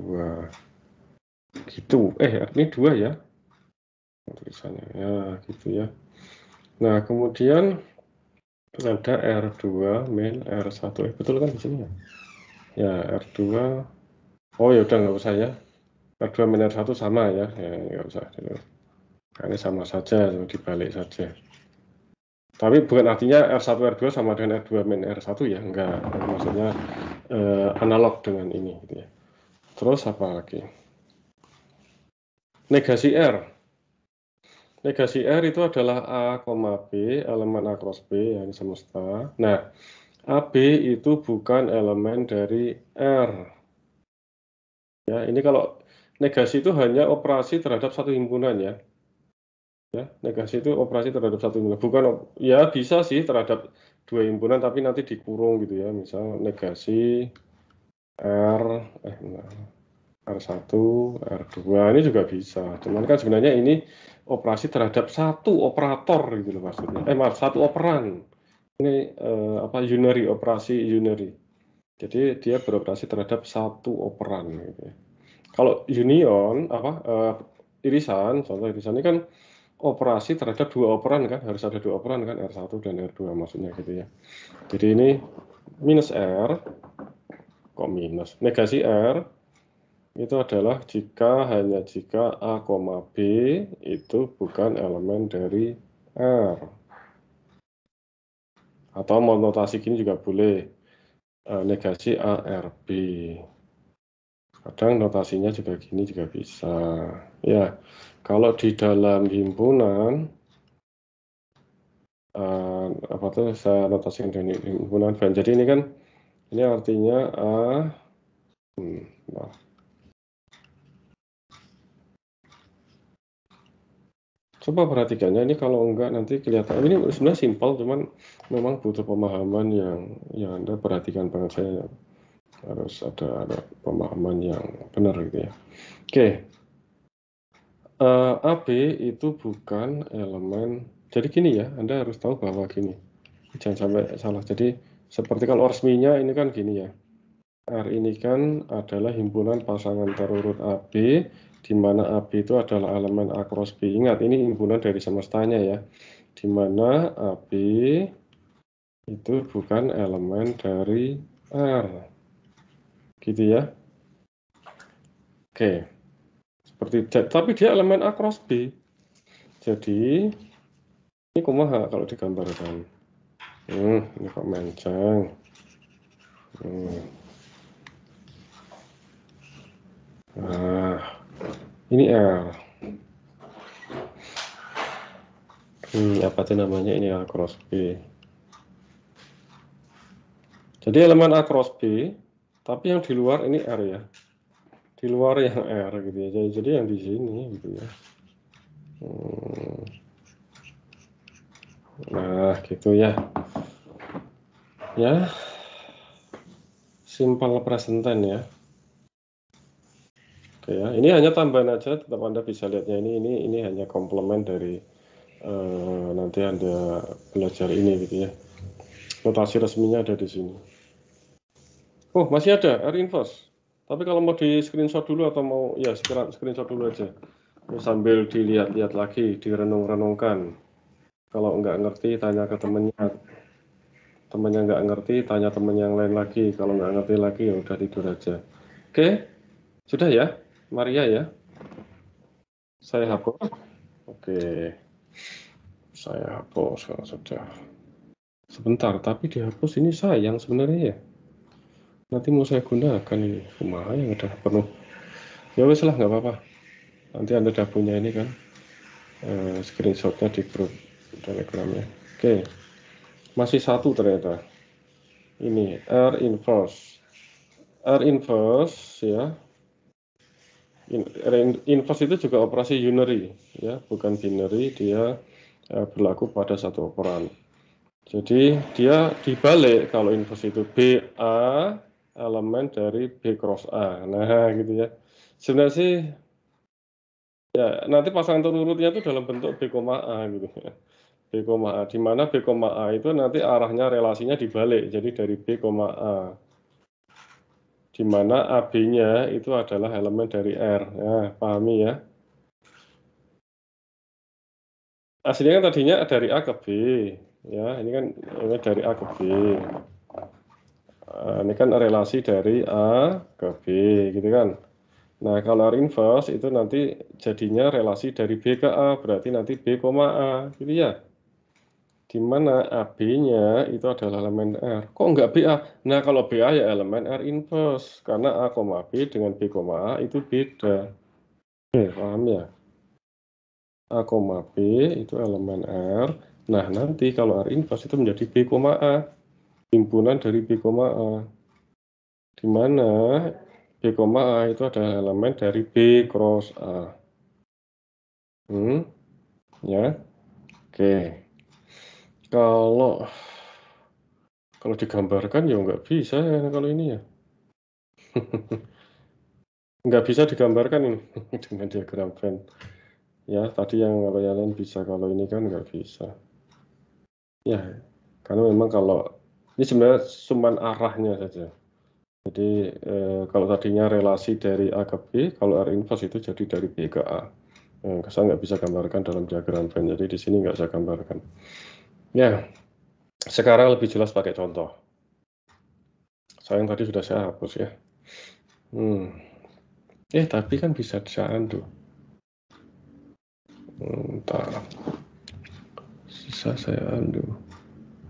Speaker 1: Gitu. Eh, ini dua ya. Tulisannya. Ya, gitu ya. Nah, kemudian ada R2 min R1. Eh, betul kan di sini ya? Ya, R2. Oh ya udah nggak usah ya. R2 min R1 sama ya. Ya nggak usah. Karena sama saja, dibalik saja. Tapi bukan artinya R1 R2 sama dengan R2 min R1 ya, enggak. Maksudnya eh, analog dengan ini gitu ya. Terus apa lagi? Negasi R negasi R itu adalah A, B, elemen A cross B yang semesta. Nah, AB itu bukan elemen dari R. Ya, ini kalau negasi itu hanya operasi terhadap satu himpunan ya. Ya, negasi itu operasi terhadap satu himpunan, bukan ya bisa sih terhadap dua himpunan tapi nanti dikurung gitu ya, misal negasi R eh nah, R1, R2 ini juga bisa. Cuman kan sebenarnya ini operasi terhadap satu operator gitu loh maksudnya. Eh maaf, satu operan. Ini eh, apa unary operasi unary. Jadi dia beroperasi terhadap satu operan gitu ya. Kalau union apa eh, irisan, contoh irisan ini kan operasi terhadap dua operan kan, harus ada dua operan kan R1 dan R2 maksudnya gitu ya. Jadi ini minus R kok minus negasi R itu adalah jika hanya jika A, B itu bukan elemen dari R. Atau mau notasi gini juga boleh. E, negasi a R b Kadang notasinya juga gini juga bisa. Ya, kalau di dalam himpunan, e, apa tuh saya notasikan dari himpunan Jadi ini kan, ini artinya A, hmm, Coba perhatikannya ini kalau enggak nanti kelihatan ini sebenarnya simpel cuman memang butuh pemahaman yang yang Anda perhatikan banget saya harus ada, ada pemahaman yang benar gitu ya. Oke. Okay. Uh, eh, AB itu bukan elemen. Jadi gini ya, Anda harus tahu bahwa gini. Jangan sampai salah. Jadi seperti kalau resminya ini kan gini ya. R ini kan adalah himpunan pasangan terurut AB di mana api itu adalah elemen A cross B. Ingat, ini himpunan dari semestanya ya. Di mana api itu bukan elemen dari R. Gitu ya. Oke. Seperti tapi dia elemen A cross B. Jadi ini kumaha kalau digambarkan. Hmm, ini kok menceng. Hmm. Ah ini R. hmm, apa sih namanya ini A cross B jadi elemen A cross B tapi yang di luar ini R ya di luar yang R gitu ya jadi, jadi yang di sini gitu ya hmm. nah gitu ya ya simple presenten ya Oke ya, ini hanya tambahan aja. Tetap Anda bisa lihatnya ini ini ini hanya komplement dari uh, nanti Anda belajar ini gitu ya. Notasi resminya ada di sini. Oh masih ada R inverse. Tapi kalau mau di screenshot dulu atau mau ya sekarang screenshot dulu aja. Sambil dilihat-lihat lagi, direnung-renungkan. Kalau nggak ngerti, tanya ke temennya. Temennya nggak ngerti, tanya temen yang lain lagi. Kalau nggak ngerti lagi, ya udah tidur aja. Oke, sudah ya. Maria ya. Saya hapus. Oh. Oke. Saya hapus kalau sudah. Sebentar, tapi dihapus ini sayang sebenarnya ya. Nanti mau saya gunakan ini. Rumah yang udah penuh. Ya wes lah, nggak apa-apa. Nanti Anda udah punya ini kan. Eh, screenshotnya di grup telegramnya. ya. Oke. Masih satu ternyata. Ini R inverse. R inverse ya Invest itu juga operasi unary, ya, bukan binary, dia uh, berlaku pada satu operan. Jadi dia dibalik kalau invest itu A elemen dari B cross A. Nah, gitu ya. Sebenarnya sih ya nanti pasangan terurutnya itu dalam bentuk B, A gitu ya. B, A di mana B, A itu nanti arahnya relasinya dibalik. Jadi dari B, A di mana AB-nya itu adalah elemen dari R. Ya, pahami ya. Aslinya kan tadinya dari A ke B. Ya, ini kan ini dari A ke B. Eh, ini kan relasi dari A ke B, gitu kan. Nah, kalau R inverse itu nanti jadinya relasi dari B ke A, berarti nanti B, A, gitu ya di mana AB-nya itu adalah elemen R. Kok enggak BA? Nah, kalau BA ya elemen R inverse. Karena A, B dengan B, A itu beda. Oke, paham ya? A, B itu elemen R. Nah, nanti kalau R inverse itu menjadi B, A. Himpunan dari B, A. Di mana B, A itu adalah elemen dari B cross A. Hmm? Ya? Oke. Okay. Kalau kalau digambarkan ya nggak bisa ya kalau ini ya. nggak bisa digambarkan ini dengan diagram Venn. Ya, tadi yang lain bisa, kalau ini kan nggak bisa. Ya, karena memang kalau ini sebenarnya cuman arahnya saja. Jadi eh, kalau tadinya relasi dari A ke B, kalau R inverse itu jadi dari B ke A. Eh, saya nggak bisa gambarkan dalam diagram Venn, jadi di sini nggak saya gambarkan. Ya, sekarang lebih jelas pakai contoh. Sayang tadi sudah saya hapus ya. Hmm. Eh, tapi kan bisa saya andu.
Speaker 2: Entah. Sisa saya andu.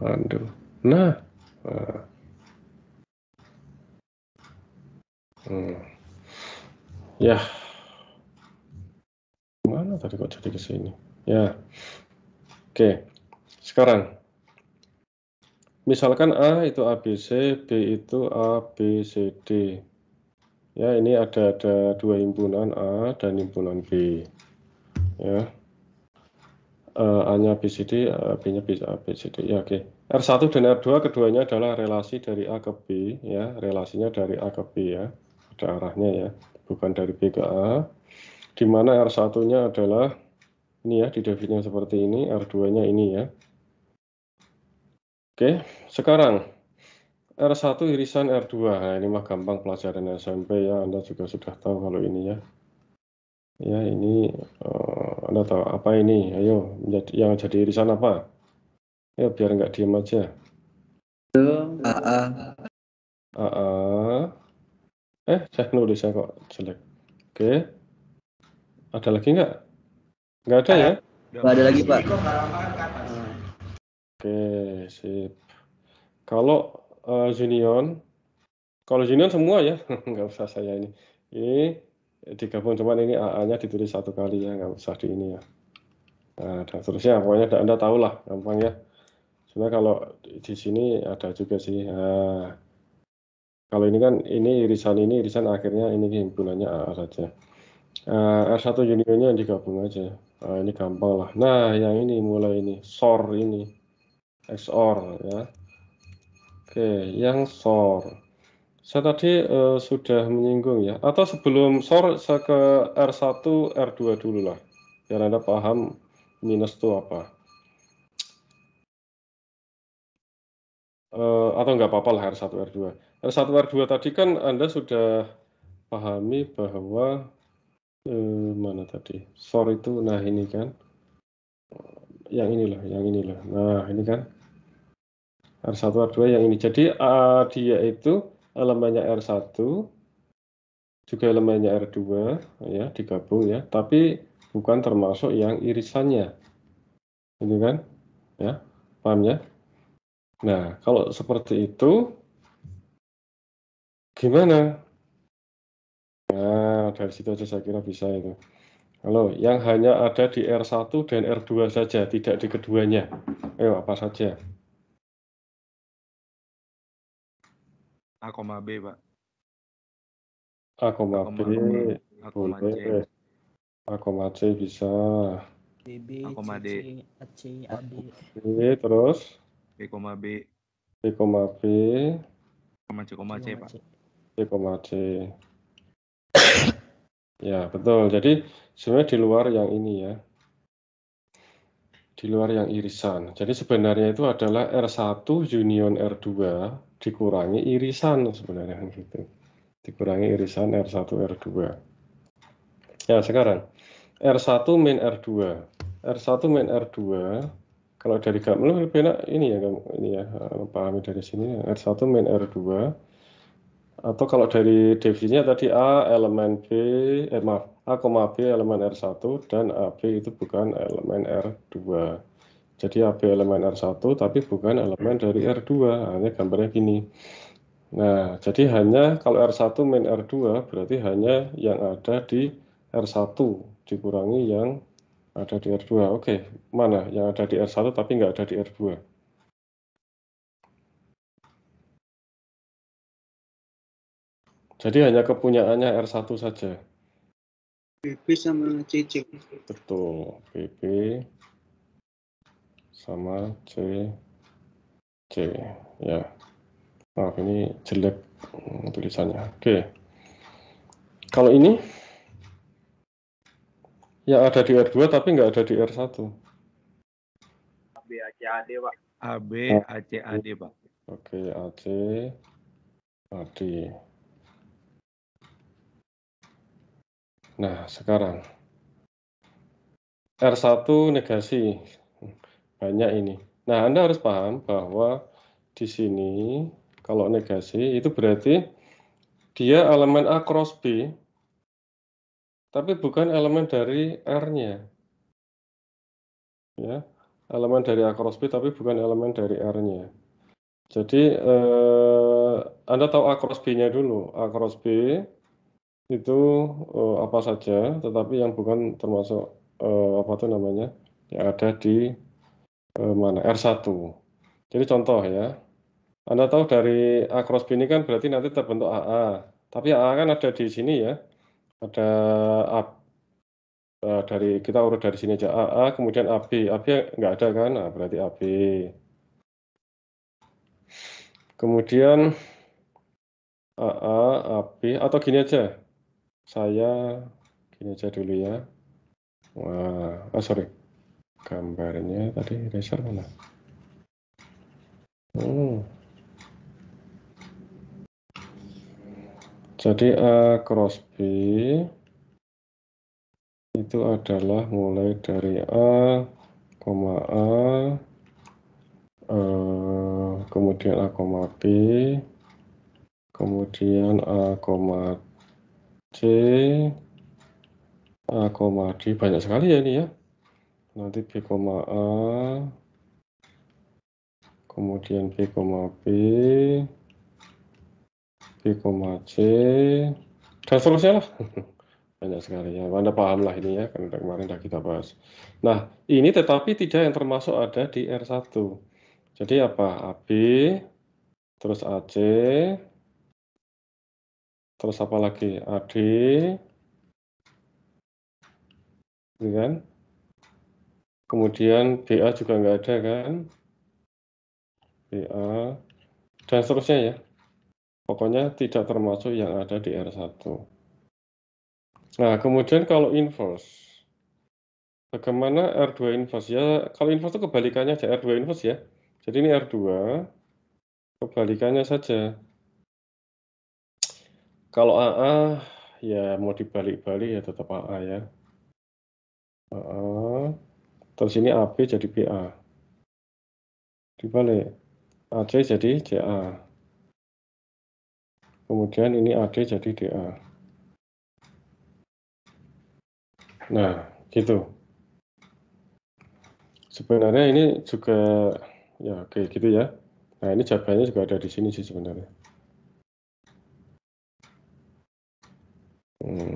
Speaker 2: Andu. Nah. nah. Hmm. Ya. Mana tadi kok jadi
Speaker 1: ke sini? Ya.
Speaker 2: Oke. Okay. Sekarang,
Speaker 1: misalkan A itu ABC, B itu ABCD. Ya, ini ada ada dua himpunan A dan himpunan B. Ya. A-nya BCD, B-nya ABCD. Ya, oke. R1 dan R2 keduanya adalah relasi dari A ke B, ya. Relasinya dari A ke B ya. Ada arahnya ya, bukan dari B ke A. Dimana R1-nya adalah ini ya, di definisinya seperti ini, R2-nya ini ya. Oke, sekarang R1 irisan R2. Nah, ini mah gampang pelajaran SMP ya. Anda juga sudah tahu kalau ini ya. Ya, ini uh, Anda tahu apa ini? Ayo, yang jadi irisan apa? Ya, biar nggak diam aja.
Speaker 3: AA.
Speaker 1: AA. Eh, saya nulis saya kok jelek. Oke. Ada lagi nggak? Nggak ada ya? Nggak ada lagi, Pak. Oke, sip. Kalau uh, Junion, kalau Junion semua ya, nggak usah saya ini. Ini digabung cuman ini AA-nya ditulis satu kali ya, nggak usah di ini ya. Nah, dan seterusnya, pokoknya Anda, anda tahu lah, gampang ya. Sebenarnya kalau di sini ada juga sih. Nah, kalau ini kan, ini irisan ini, irisan akhirnya ini himpunannya AA saja. Uh, ah, R1 juniornya digabung aja. Nah, ini gampang lah. Nah, yang ini mulai ini, SOR ini. XOR ya. Oke, yang SOR. Saya tadi uh, sudah menyinggung ya, atau sebelum SOR saya ke R1, R2 dulu lah, biar Anda paham minus itu apa. Uh, atau nggak apa-apa lah R1, R2. R1, R2 tadi kan Anda sudah pahami bahwa uh, mana tadi? SOR itu, nah ini kan. Yang inilah, yang inilah. Nah, ini kan R1, R2 yang ini. Jadi uh, dia e itu elemennya R1 juga elemennya R2 ya digabung ya, tapi bukan termasuk yang
Speaker 2: irisannya. Ini kan? Ya, paham ya? Nah, kalau seperti itu gimana?
Speaker 1: Nah, dari situ aja saya kira bisa itu. Kalau yang hanya ada di
Speaker 2: R1 dan R2 saja, tidak di keduanya. Ayo, apa saja? A, B, Pak. A, B, A, boleh. A, C bisa. B, B, A, C, A, C, A, D.
Speaker 1: B, terus?
Speaker 2: B, B. B, B. C, C, Pak. C,
Speaker 1: C. Ya, betul. Jadi sebenarnya di luar yang ini ya. Di luar yang irisan. Jadi sebenarnya itu adalah R1 union R2 dikurangi irisan sebenarnya kan gitu. Dikurangi irisan R1 R2. Ya, sekarang R1 min R2. R1 min R2 kalau dari gamel lebih enak ini ya kamu ini ya eh, pahami dari sini R1 min R2 atau kalau dari definisinya tadi A elemen B eh maaf A, B elemen R1 dan AB itu bukan elemen R2 jadi AB elemen R1 tapi bukan elemen dari R2. Hanya nah, gambarnya gini. Nah, jadi hanya kalau R1 main R2 berarti hanya yang ada di R1 dikurangi yang ada
Speaker 2: di R2. Oke, mana yang ada di R1 tapi nggak ada di R2? Jadi hanya kepunyaannya R1 saja.
Speaker 3: BB sama CC.
Speaker 2: Betul,
Speaker 1: BB sama C C ya maaf ini jelek hmm, tulisannya oke kalau ini yang ada di R2 tapi nggak ada di R1
Speaker 2: AB ACAD Pak AB oh. ACAD Pak oke AC AD nah sekarang
Speaker 1: R1 negasi banyak ini. Nah, Anda harus paham bahwa di sini kalau negasi itu berarti dia elemen A
Speaker 2: cross B tapi bukan elemen dari R-nya.
Speaker 1: Ya, elemen dari A cross B tapi bukan elemen dari R-nya. Jadi eh, Anda tahu A cross B-nya dulu. A cross B itu eh, apa saja, tetapi yang bukan termasuk eh, apa tuh namanya yang ada di Eh, mana R1. Jadi contoh ya, Anda tahu dari A cross B ini kan berarti nanti terbentuk AA. Tapi AA kan ada di sini ya, ada A, eh, dari kita urut dari sini aja AA, kemudian AB, AB enggak ada kan, nah, berarti AB. Kemudian AA, AB, atau gini aja, saya gini aja dulu ya. Wah, oh sorry gambarnya tadi laser mana? Hmm. Jadi A eh, cross B itu adalah mulai dari A, A, A eh, kemudian A, B, kemudian A, C, A, D, banyak sekali ya ini ya nanti B, A, kemudian B, B, B, C, dan seterusnya lah. Banyak sekali ya, Anda paham lah ini ya, karena kemarin sudah kita bahas. Nah, ini tetapi tidak yang termasuk ada di R1. Jadi apa? AB,
Speaker 2: terus AC, terus apa lagi? AD, gitu kan? kemudian BA juga nggak ada kan BA
Speaker 1: dan seterusnya ya pokoknya tidak termasuk yang ada di R1 nah kemudian kalau inverse bagaimana R2 inverse ya kalau inverse itu kebalikannya aja R2 inverse ya jadi ini R2
Speaker 2: kebalikannya saja kalau AA ya mau dibalik-balik ya tetap AA ya AA Terus ini AB jadi BA. Dibalik. AC jadi CA. Kemudian ini AD jadi DA. Nah, gitu. Sebenarnya ini juga, ya oke gitu ya.
Speaker 1: Nah, ini jawabannya juga ada di sini sih sebenarnya. Hmm.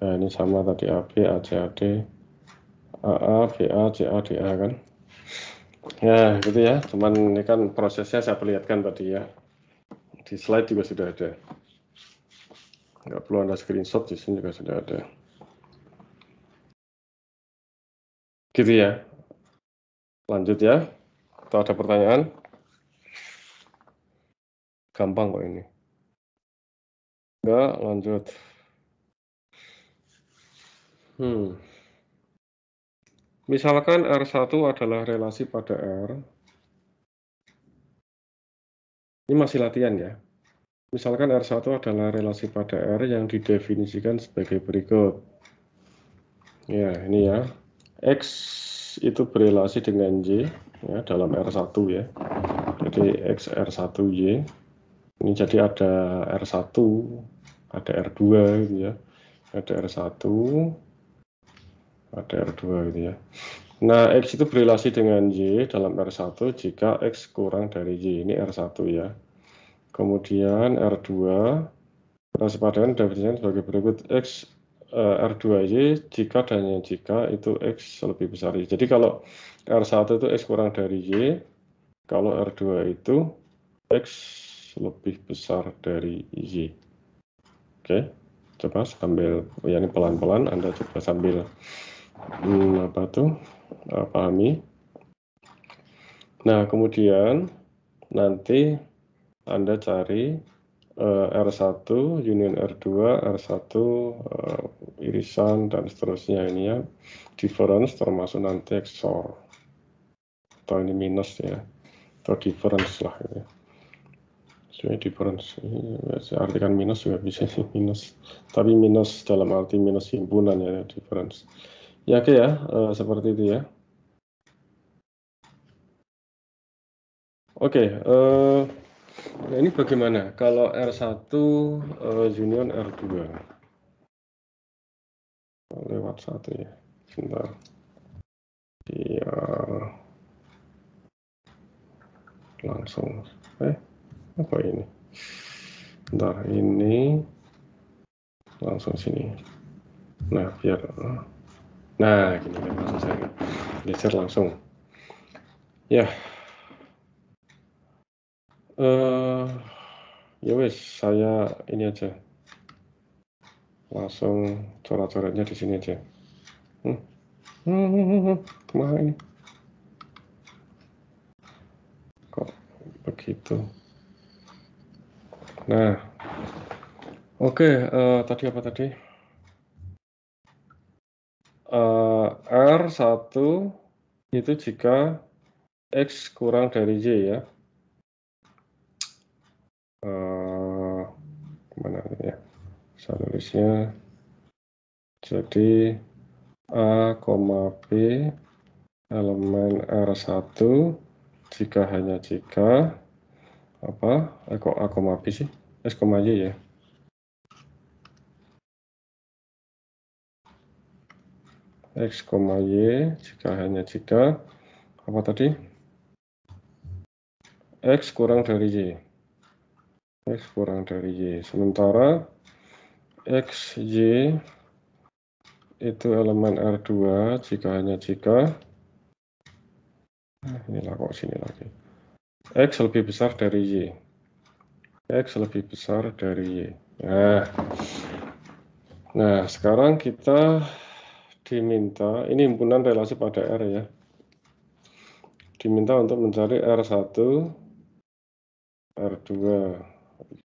Speaker 1: Nah, ini sama tadi AB, AC, AD. AA, VA, CA, DA kan. Ya, gitu ya. Cuman ini kan prosesnya saya perlihatkan tadi ya. Di slide juga sudah ada.
Speaker 2: Nggak perlu Anda screenshot, di sini juga sudah ada. Gitu ya. Lanjut ya. Atau ada pertanyaan? Gampang kok ini. Enggak, lanjut. Hmm.
Speaker 1: Misalkan R1 adalah relasi pada R. Ini masih latihan ya. Misalkan R1 adalah relasi pada R yang didefinisikan sebagai berikut. Ya, ini ya. X itu berelasi dengan Y ya, dalam R1 ya. Jadi X R1Y. Ini jadi ada R1, ada R2 gitu ya. Ada R1, pada R2 gitu ya. Nah, X itu berrelasi dengan Y dalam R1 jika X kurang dari Y. Ini R1 ya. Kemudian R2, relasi padanan definisinya sebagai berikut. X eh, R2Y jika dan yang jika itu X lebih besar Y. Jadi kalau R1 itu X kurang dari Y, kalau R2 itu X lebih besar dari Y. Oke, coba sambil, ya ini pelan-pelan Anda coba sambil hmm, apa tuh uh, pahami. Nah kemudian nanti anda cari uh, eh, R1 union R2 R1 uh, irisan dan seterusnya ini ya difference termasuk nanti XOR atau ini minus ya atau difference lah ini gitu ya Jadi difference saya artikan minus juga bisa minus tapi minus dalam arti minus himpunan ya difference Ya oke ya, uh, seperti itu ya.
Speaker 2: Oke, uh, nah ini bagaimana kalau R1 uh, eh,
Speaker 1: Union R2? Lewat satu ya, sebentar.
Speaker 2: Iya. Langsung. Eh, apa ini? Bentar, ini
Speaker 1: langsung sini. Nah, biar... Nah, gini gitu, gitu, kan langsung saya geser langsung. Ya. Eh uh, ya wes saya ini aja. Langsung corak-coraknya di sini aja.
Speaker 2: Hmm. Hmm, hmm, hmm. Kemana ini? Kok begitu? Nah,
Speaker 1: oke, okay, uh, eh, tadi apa tadi? uh, eh, R1 itu jika X kurang dari Y ya.
Speaker 2: Uh, eh, mana ini ya? Saya tulisnya. Jadi A,
Speaker 1: B elemen R1 jika hanya
Speaker 2: jika apa? Eh, A, B sih? S, Y ya. X, Y jika hanya jika apa tadi?
Speaker 1: X kurang dari Y. X kurang dari Y. Sementara X, Y itu elemen R2 jika hanya jika eh, inilah kok sini lagi. X lebih besar dari Y. X lebih besar dari Y. Nah, nah sekarang kita diminta, ini himpunan relasi pada R ya. Diminta untuk mencari R1, R2,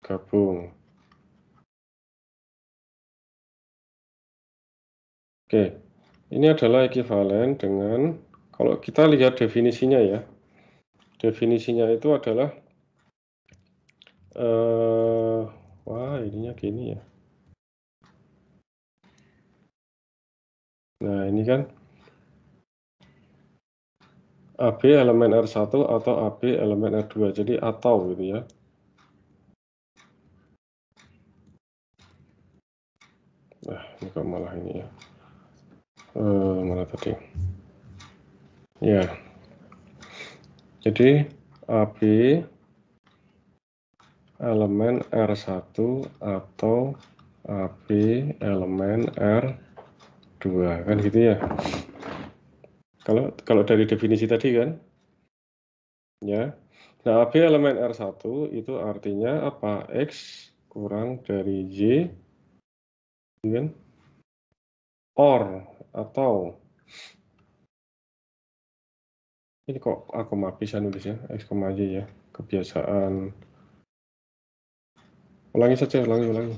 Speaker 1: gabung.
Speaker 3: Oke,
Speaker 2: ini adalah ekivalen dengan, kalau kita lihat definisinya ya, definisinya itu adalah, uh, wah ininya gini ya. Nah, ini kan AB elemen R1 atau AB elemen R2. Jadi atau gitu ya. Nah, ini kok malah ini ya. Uh, eh, mana tadi?
Speaker 1: Ya. Jadi AB elemen R1 atau AB elemen R2 dua kan gitu ya kalau kalau dari definisi tadi kan ya nah AB elemen R1 itu artinya apa X kurang dari Y
Speaker 2: gitu kan or atau ini kok aku bisa ya X, Y ya kebiasaan ulangi saja ulangi ulangi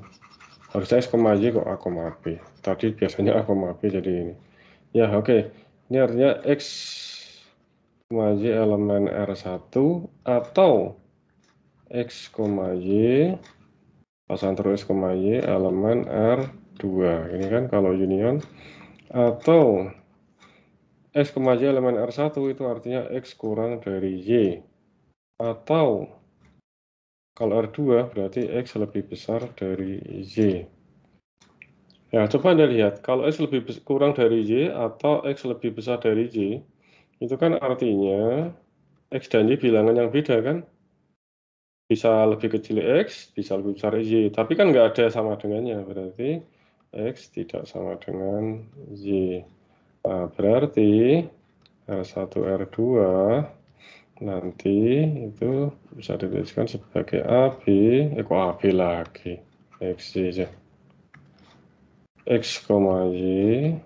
Speaker 1: harusnya S, Y kok A, B. Tadi biasanya A, B jadi ini. Ya, oke. Okay. Ini artinya X, Y elemen R1 atau X, Y pasang terus X, Y elemen R2. Ini kan kalau union. Atau X, Y elemen R1 itu artinya X kurang dari Y. Atau kalau R2 berarti X lebih besar dari Y. Ya, coba Anda lihat, kalau X lebih kurang dari Y atau X lebih besar dari Y, itu kan artinya X dan Y bilangan yang beda kan? Bisa lebih kecil X, bisa lebih besar Y, tapi kan nggak ada sama dengannya, berarti X tidak sama dengan Y. Nah, berarti R1, R2 nanti itu bisa dituliskan sebagai AB, B, eh kok lagi, X, Y, X, Y,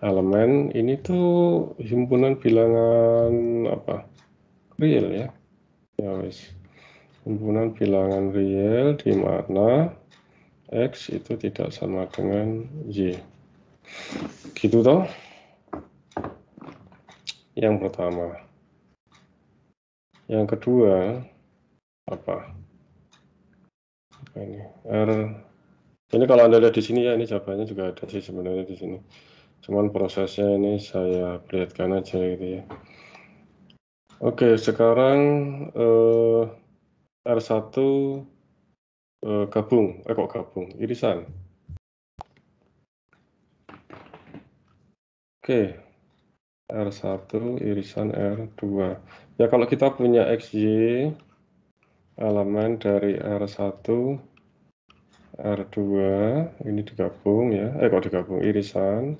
Speaker 1: elemen ini tuh himpunan bilangan apa, real ya, ya wis, himpunan bilangan real di mana X itu tidak sama dengan Y, gitu toh,
Speaker 2: yang pertama. Yang kedua apa? ini R.
Speaker 1: Ini kalau anda lihat di sini ya ini jawabannya juga ada sih sebenarnya di sini. Cuman prosesnya ini saya perlihatkan aja gitu ya. Oke sekarang eh, R1 eh, gabung, eh kok gabung, irisan. Oke, R1 irisan R2. Ya kalau kita punya XY elemen dari R1 R2 ini digabung ya, eh kok digabung irisan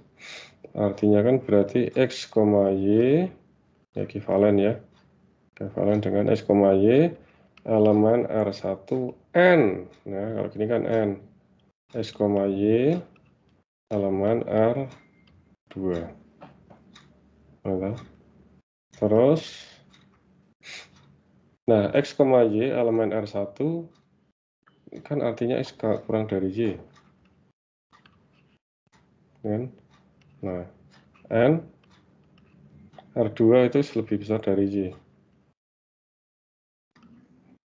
Speaker 1: artinya kan berarti X, Y ya kivalen ya kivalen dengan X, Y elemen R1 N nah kalau gini kan N X, Y elemen R2 Terus, nah X, Y elemen R1 kan artinya X kurang dari Y. Kan? Nah, N R2 itu lebih besar dari Y.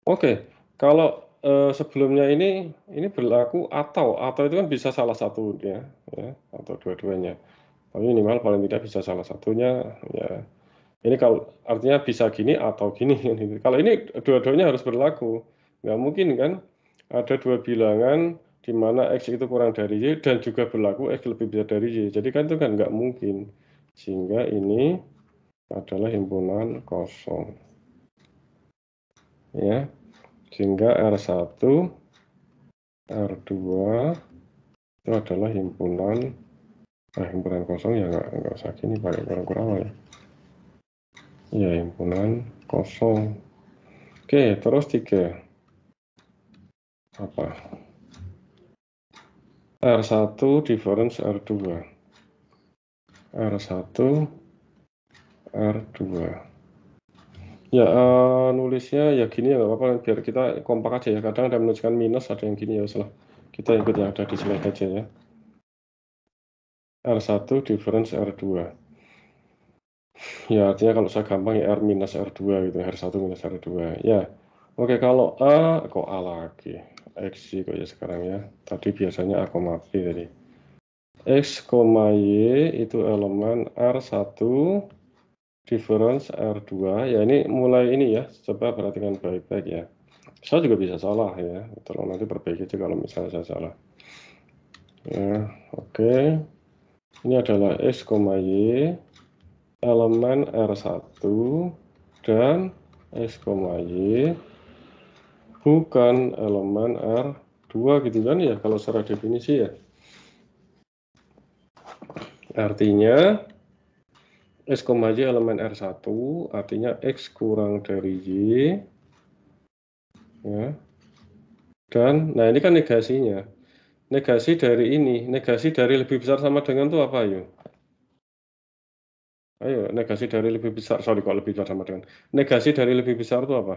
Speaker 1: Oke, kalau eh, sebelumnya ini ini berlaku atau atau itu kan bisa salah satunya ya atau dua-duanya tapi minimal paling tidak bisa salah satunya ya ini kalau artinya bisa gini atau gini gitu. kalau ini dua-duanya harus berlaku nggak mungkin kan ada dua bilangan di mana x itu kurang dari y dan juga berlaku x lebih besar dari y jadi kan itu kan nggak mungkin sehingga ini adalah himpunan kosong ya sehingga R1 R2 itu adalah himpunan Nah, himpunan kosong ya nggak, nggak usah gini pakai kurang-kurang ya. Ya, himpunan kosong. Oke, terus tiga. Apa? R1 difference R2. R1 R2. Ya, uh, nulisnya ya gini ya nggak apa-apa, biar kita kompak aja ya. Kadang ada menuliskan minus, ada yang gini ya, salah Kita ikut yang ada di slide aja ya. R1 difference R2. Ya, artinya kalau saya gampang ya R minus R2 gitu, R1 minus R2. Ya, oke kalau A, kok A lagi? X kok ya sekarang ya. Tadi biasanya A, B tadi. X, Y itu elemen R1 difference R2. Ya, ini mulai ini ya, coba perhatikan baik-baik ya. Saya juga bisa salah ya, tolong nanti perbaiki aja kalau misalnya saya salah. Ya, oke. Okay. Ini adalah X, Y, elemen R1 dan X, Y bukan elemen R2 gitu kan ya kalau secara definisi ya. Artinya X, Y elemen R1 artinya X kurang dari Y ya. Dan nah ini kan negasinya negasi dari ini, negasi dari lebih besar sama dengan itu apa yuk?
Speaker 2: Ayo, negasi dari lebih besar, sorry kok lebih besar sama dengan. Negasi dari lebih besar itu apa?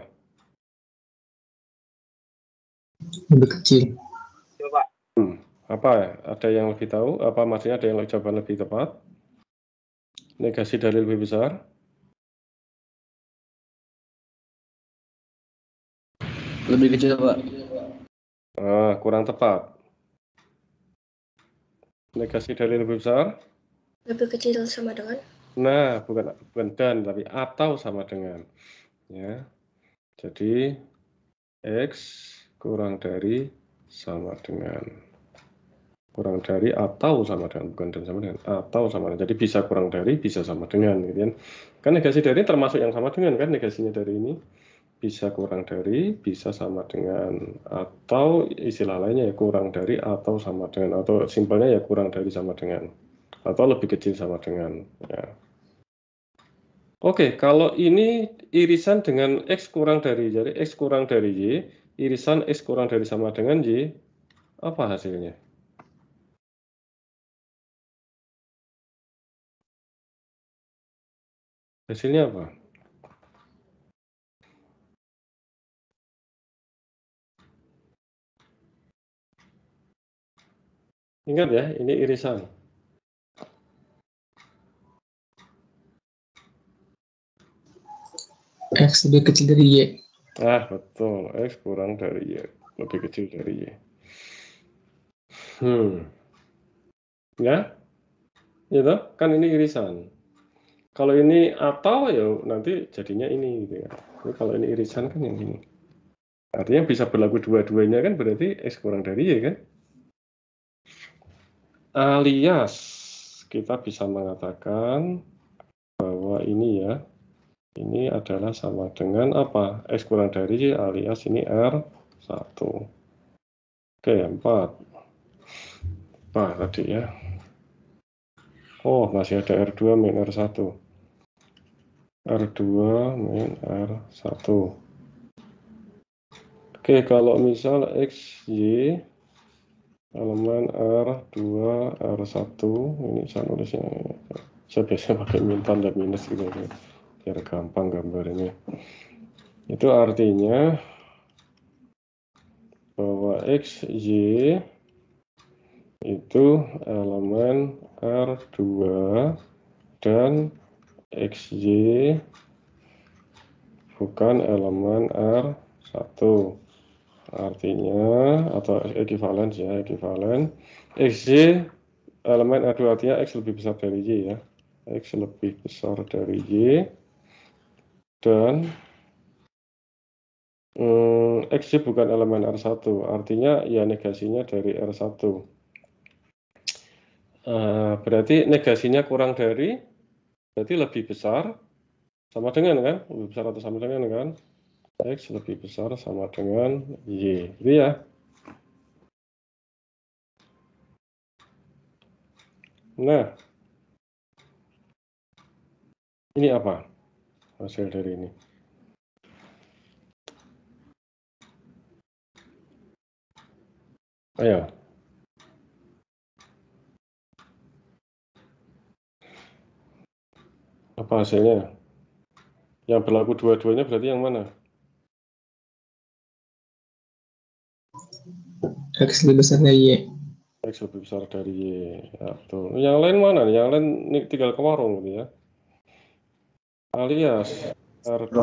Speaker 3: Lebih kecil. Coba.
Speaker 2: Hmm. Apa? Ada yang lebih tahu? Apa maksudnya ada yang jawaban lebih tepat? Negasi dari lebih besar? Lebih kecil, Pak. Ah, kurang tepat. Negasi dari lebih besar?
Speaker 3: Lebih kecil sama dengan?
Speaker 1: Nah, bukan bukan dan tapi atau sama dengan. Ya. Jadi x kurang dari sama dengan kurang dari atau sama dengan bukan dan sama dengan atau sama dengan. Jadi bisa kurang dari, bisa sama dengan gitu kan. Kan negasi dari ini termasuk yang sama dengan kan negasinya dari ini bisa kurang dari, bisa sama dengan, atau istilah lainnya ya kurang dari atau sama dengan, atau simpelnya ya kurang dari sama dengan, atau lebih kecil sama dengan. Ya. Oke, kalau ini irisan dengan
Speaker 2: X kurang dari, jadi X kurang dari Y, irisan X kurang dari sama dengan Y, apa hasilnya? Hasilnya apa? Ingat ya, ini irisan.
Speaker 3: X lebih kecil
Speaker 1: dari Y. Ah, betul. X kurang dari Y. Lebih kecil dari Y. Hmm. Ya? Gitu? Kan ini irisan. Kalau ini atau ya nanti jadinya ini gitu ya. Ini kalau ini irisan kan yang ini. Artinya bisa berlaku dua-duanya kan berarti X kurang dari Y kan? alias kita bisa mengatakan bahwa ini ya, ini adalah sama dengan apa? X kurang dari alias ini R1. Oke, 4. apa nah, tadi ya. Oh, masih ada R2 min R1. R2 min R1. Oke, kalau misal X, Y halaman R2 R1 ini saya nulisnya saya biasanya pakai min tanda minus gitu ya biar gampang gambarnya itu artinya bahwa X, Y itu elemen R2 dan Y bukan elemen R1 artinya atau ekivalen ya ekivalen xj elemen R2 artinya x lebih besar dari y ya x lebih besar dari y dan hmm, eh, xj bukan elemen R1 artinya ya negasinya dari R1 uh, eh, berarti negasinya kurang dari berarti lebih besar sama dengan kan lebih besar atau sama dengan kan
Speaker 2: X lebih besar sama dengan Y. Gitu ya. Nah, ini apa hasil dari ini? Ayo. Apa hasilnya? Yang berlaku dua-duanya berarti yang mana? X lebih besar dari Y. X lebih besar dari Y. Ya, betul.
Speaker 1: Yang lain mana Yang lain nih, tinggal
Speaker 2: ke warung gitu ya. Alias R2.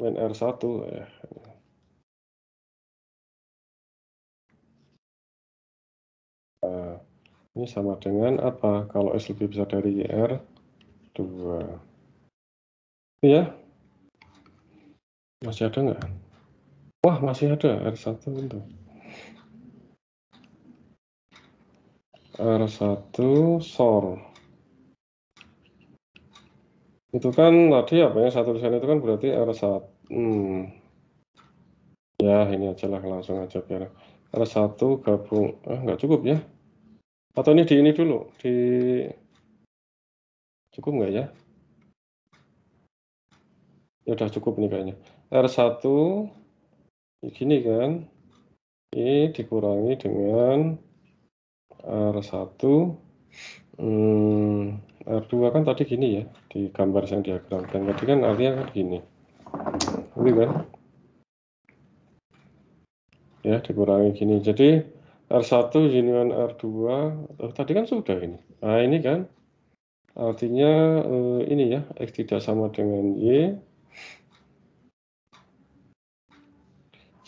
Speaker 2: Main R1 ya. Nah, ini sama dengan apa? Kalau S lebih besar dari YR, 2. Iya.
Speaker 1: Masih ada nggak? Wah, masih ada R1 untuk.
Speaker 2: R1
Speaker 1: SOR. Itu kan tadi apa ya, satu desain itu kan berarti R1. Hmm. Ya, ini aja lah, langsung aja biar.
Speaker 2: R1 gabung, ah nggak cukup ya. Atau ini di ini dulu, di... Cukup nggak ya? Ya udah cukup nih kayaknya. R1, gini kan, ini
Speaker 1: dikurangi dengan R1 hmm, R2 kan tadi gini ya di gambar yang dan tadi kan artinya kan gini ini kan ya dikurangi gini jadi R1 kan R2 oh, tadi kan sudah ini nah ini kan artinya eh, ini ya X tidak sama dengan Y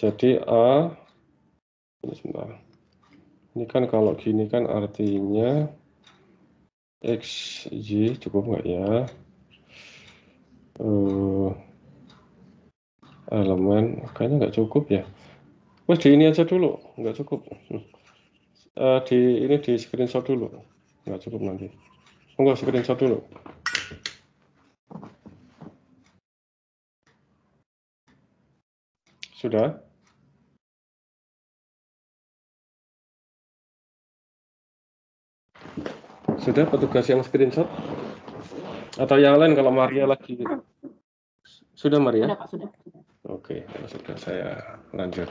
Speaker 1: jadi A ini sebentar ini kan kalau gini kan artinya X, Y cukup nggak ya? Uh, elemen, kayaknya nggak cukup ya. Mas di ini aja dulu, nggak cukup. Uh, di ini di screenshot dulu, nggak cukup nanti. Enggak screenshot dulu.
Speaker 3: Sudah? Sudah petugas
Speaker 1: yang screenshot? Atau yang lain kalau Maria lagi? Sudah Maria? Oke, kalau sudah saya lanjut.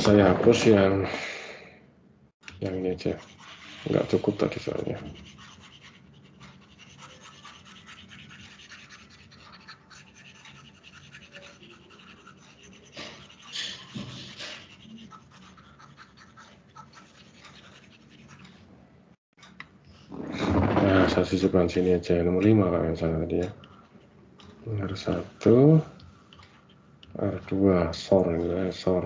Speaker 1: Saya hapus
Speaker 2: yang yang ini aja. Nggak cukup tadi soalnya.
Speaker 1: bisa sisipkan sini aja nomor 5 kalau yang salah tadi ya R1 R2 SOR ya SOR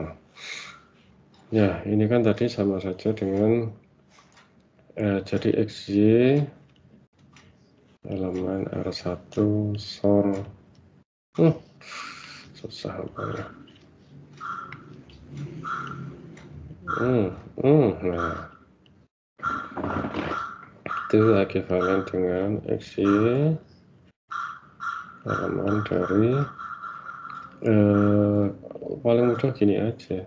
Speaker 1: ya ini kan tadi sama saja dengan eh, jadi XY elemen R1 SOR hmm, susah banget
Speaker 2: hmm, hmm, nah itu
Speaker 1: kivalen dengan x halaman dari eh, paling mudah gini aja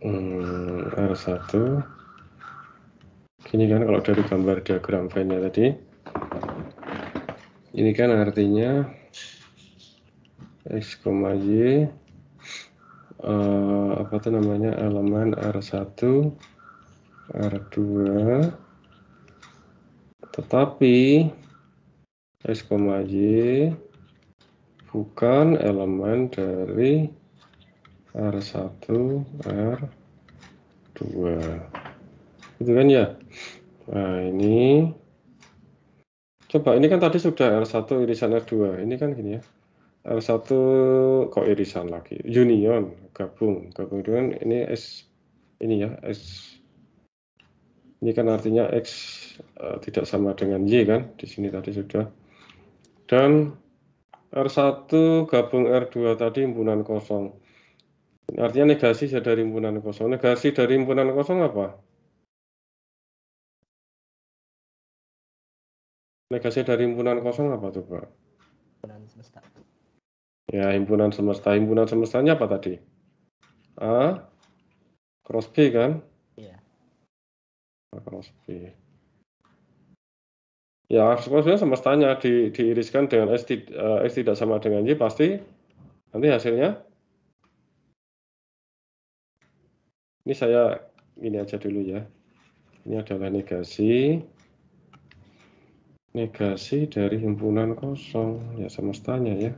Speaker 1: hmm, R1 gini kan kalau dari gambar diagram vennya tadi ini kan artinya X, Y uh, apa tuh namanya elemen R1 R2 tetapi S, Y bukan elemen dari R1 R2 itu kan ya nah ini coba ini kan tadi sudah R1 irisan R2 ini kan gini ya satu kok irisan lagi union gabung gabung dengan ini s ini ya s ini kan artinya x uh, tidak sama dengan y kan di sini tadi sudah dan R1 gabung R2 tadi
Speaker 2: himpunan kosong. Artinya negasi dari himpunan kosong. Negasi dari himpunan kosong apa?
Speaker 3: Negasi
Speaker 1: dari himpunan kosong apa tuh, Pak? Ya, himpunan semesta.
Speaker 2: Himpunan semestanya apa tadi? A cross B kan? Iya. Yeah. cross B. Ya, sebenarnya
Speaker 1: semestanya di, diiriskan dengan S, uh, S tidak sama dengan Y, pasti nanti hasilnya. Ini saya ini aja dulu ya. Ini adalah negasi. Negasi dari himpunan kosong, ya semestanya ya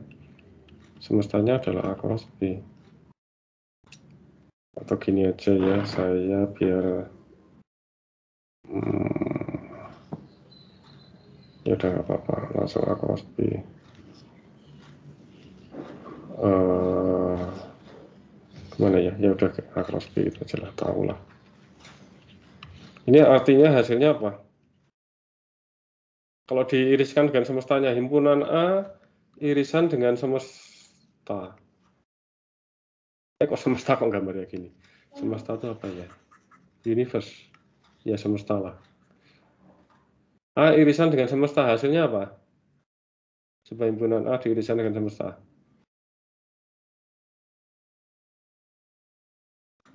Speaker 1: semestanya adalah
Speaker 2: across B. atau gini aja ya saya biar hmm, ya udah apa-apa langsung across B.
Speaker 1: uh,
Speaker 2: gimana ya ya udah across B itu aja lah tau lah
Speaker 1: ini artinya hasilnya apa kalau diiriskan dengan semestanya himpunan A irisan dengan semestanya semesta eh kok semesta kok gambarnya gini semesta itu apa ya universe ya semesta lah A ah, irisan dengan semesta hasilnya apa sebaimpunan A diirisan dengan semesta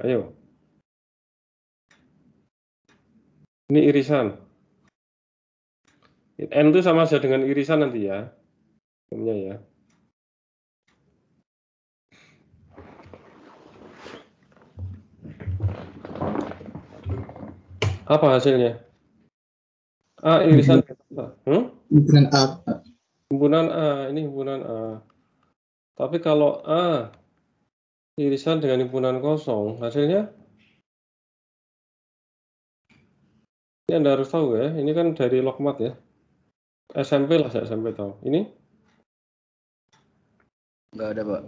Speaker 3: ayo
Speaker 2: ini irisan N itu sama saja dengan irisan nanti ya. Umumnya ya. Apa hasilnya?
Speaker 1: A irisan delta. Hmm? Himpunan A. Himpunan A, ini himpunan A. Tapi kalau A
Speaker 2: irisan dengan himpunan kosong, hasilnya? Ini Anda harus tahu ya, ini kan dari logmat ya. SMP lah, saya SMP tahu. Ini?
Speaker 3: Enggak ada, Pak.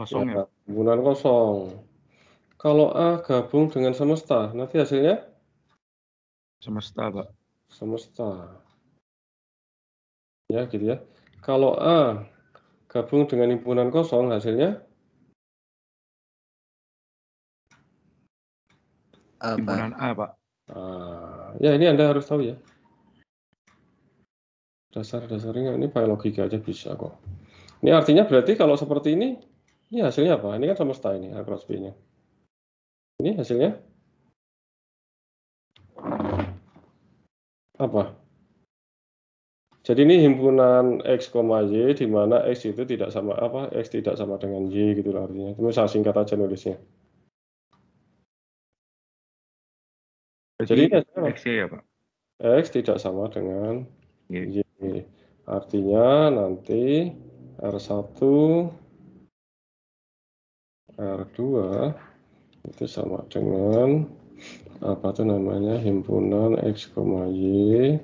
Speaker 1: Kosong ya? Himpunan kosong. Kalau A gabung dengan semesta, nanti hasilnya? Semesta, Pak. Semesta.
Speaker 2: Ya, gitu ya. Kalau A gabung dengan himpunan kosong, hasilnya?
Speaker 3: himpunan
Speaker 1: A, Pak. Ah, ya, ini Anda harus tahu ya. Dasar-dasarnya ini pakai logika aja bisa kok. Ini artinya berarti kalau seperti ini,
Speaker 2: ini hasilnya apa? Ini kan semesta ini, A cross B-nya. Ini hasilnya?
Speaker 1: apa? Jadi ini himpunan X, Y di mana X itu tidak sama apa? X tidak sama dengan Y
Speaker 2: gitu loh artinya. Cuma saya singkat aja nulisnya. Jadi, Jadi
Speaker 3: ini X ya Pak?
Speaker 2: X tidak sama dengan Y.
Speaker 1: y. Artinya nanti R1 R2 itu sama dengan apa tuh namanya himpunan x, y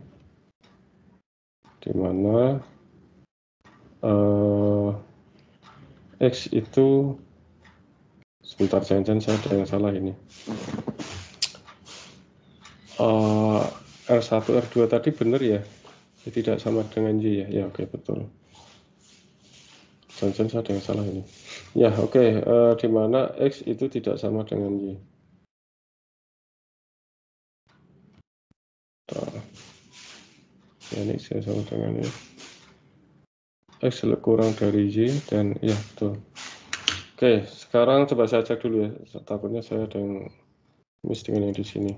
Speaker 1: di mana uh, x itu sebentar jangan saya ada yang salah ini uh, R1 R2 tadi benar ya Jadi ya, tidak sama dengan Y ya ya oke okay, betul jangan saya ada yang salah ini
Speaker 2: ya oke okay. uh, eh, dimana X itu tidak sama dengan Y Ini saya sama dengan ya X kurang dari Y dan ya betul
Speaker 1: Oke sekarang coba saya cek dulu ya takutnya saya ada yang miss dengan yang di sini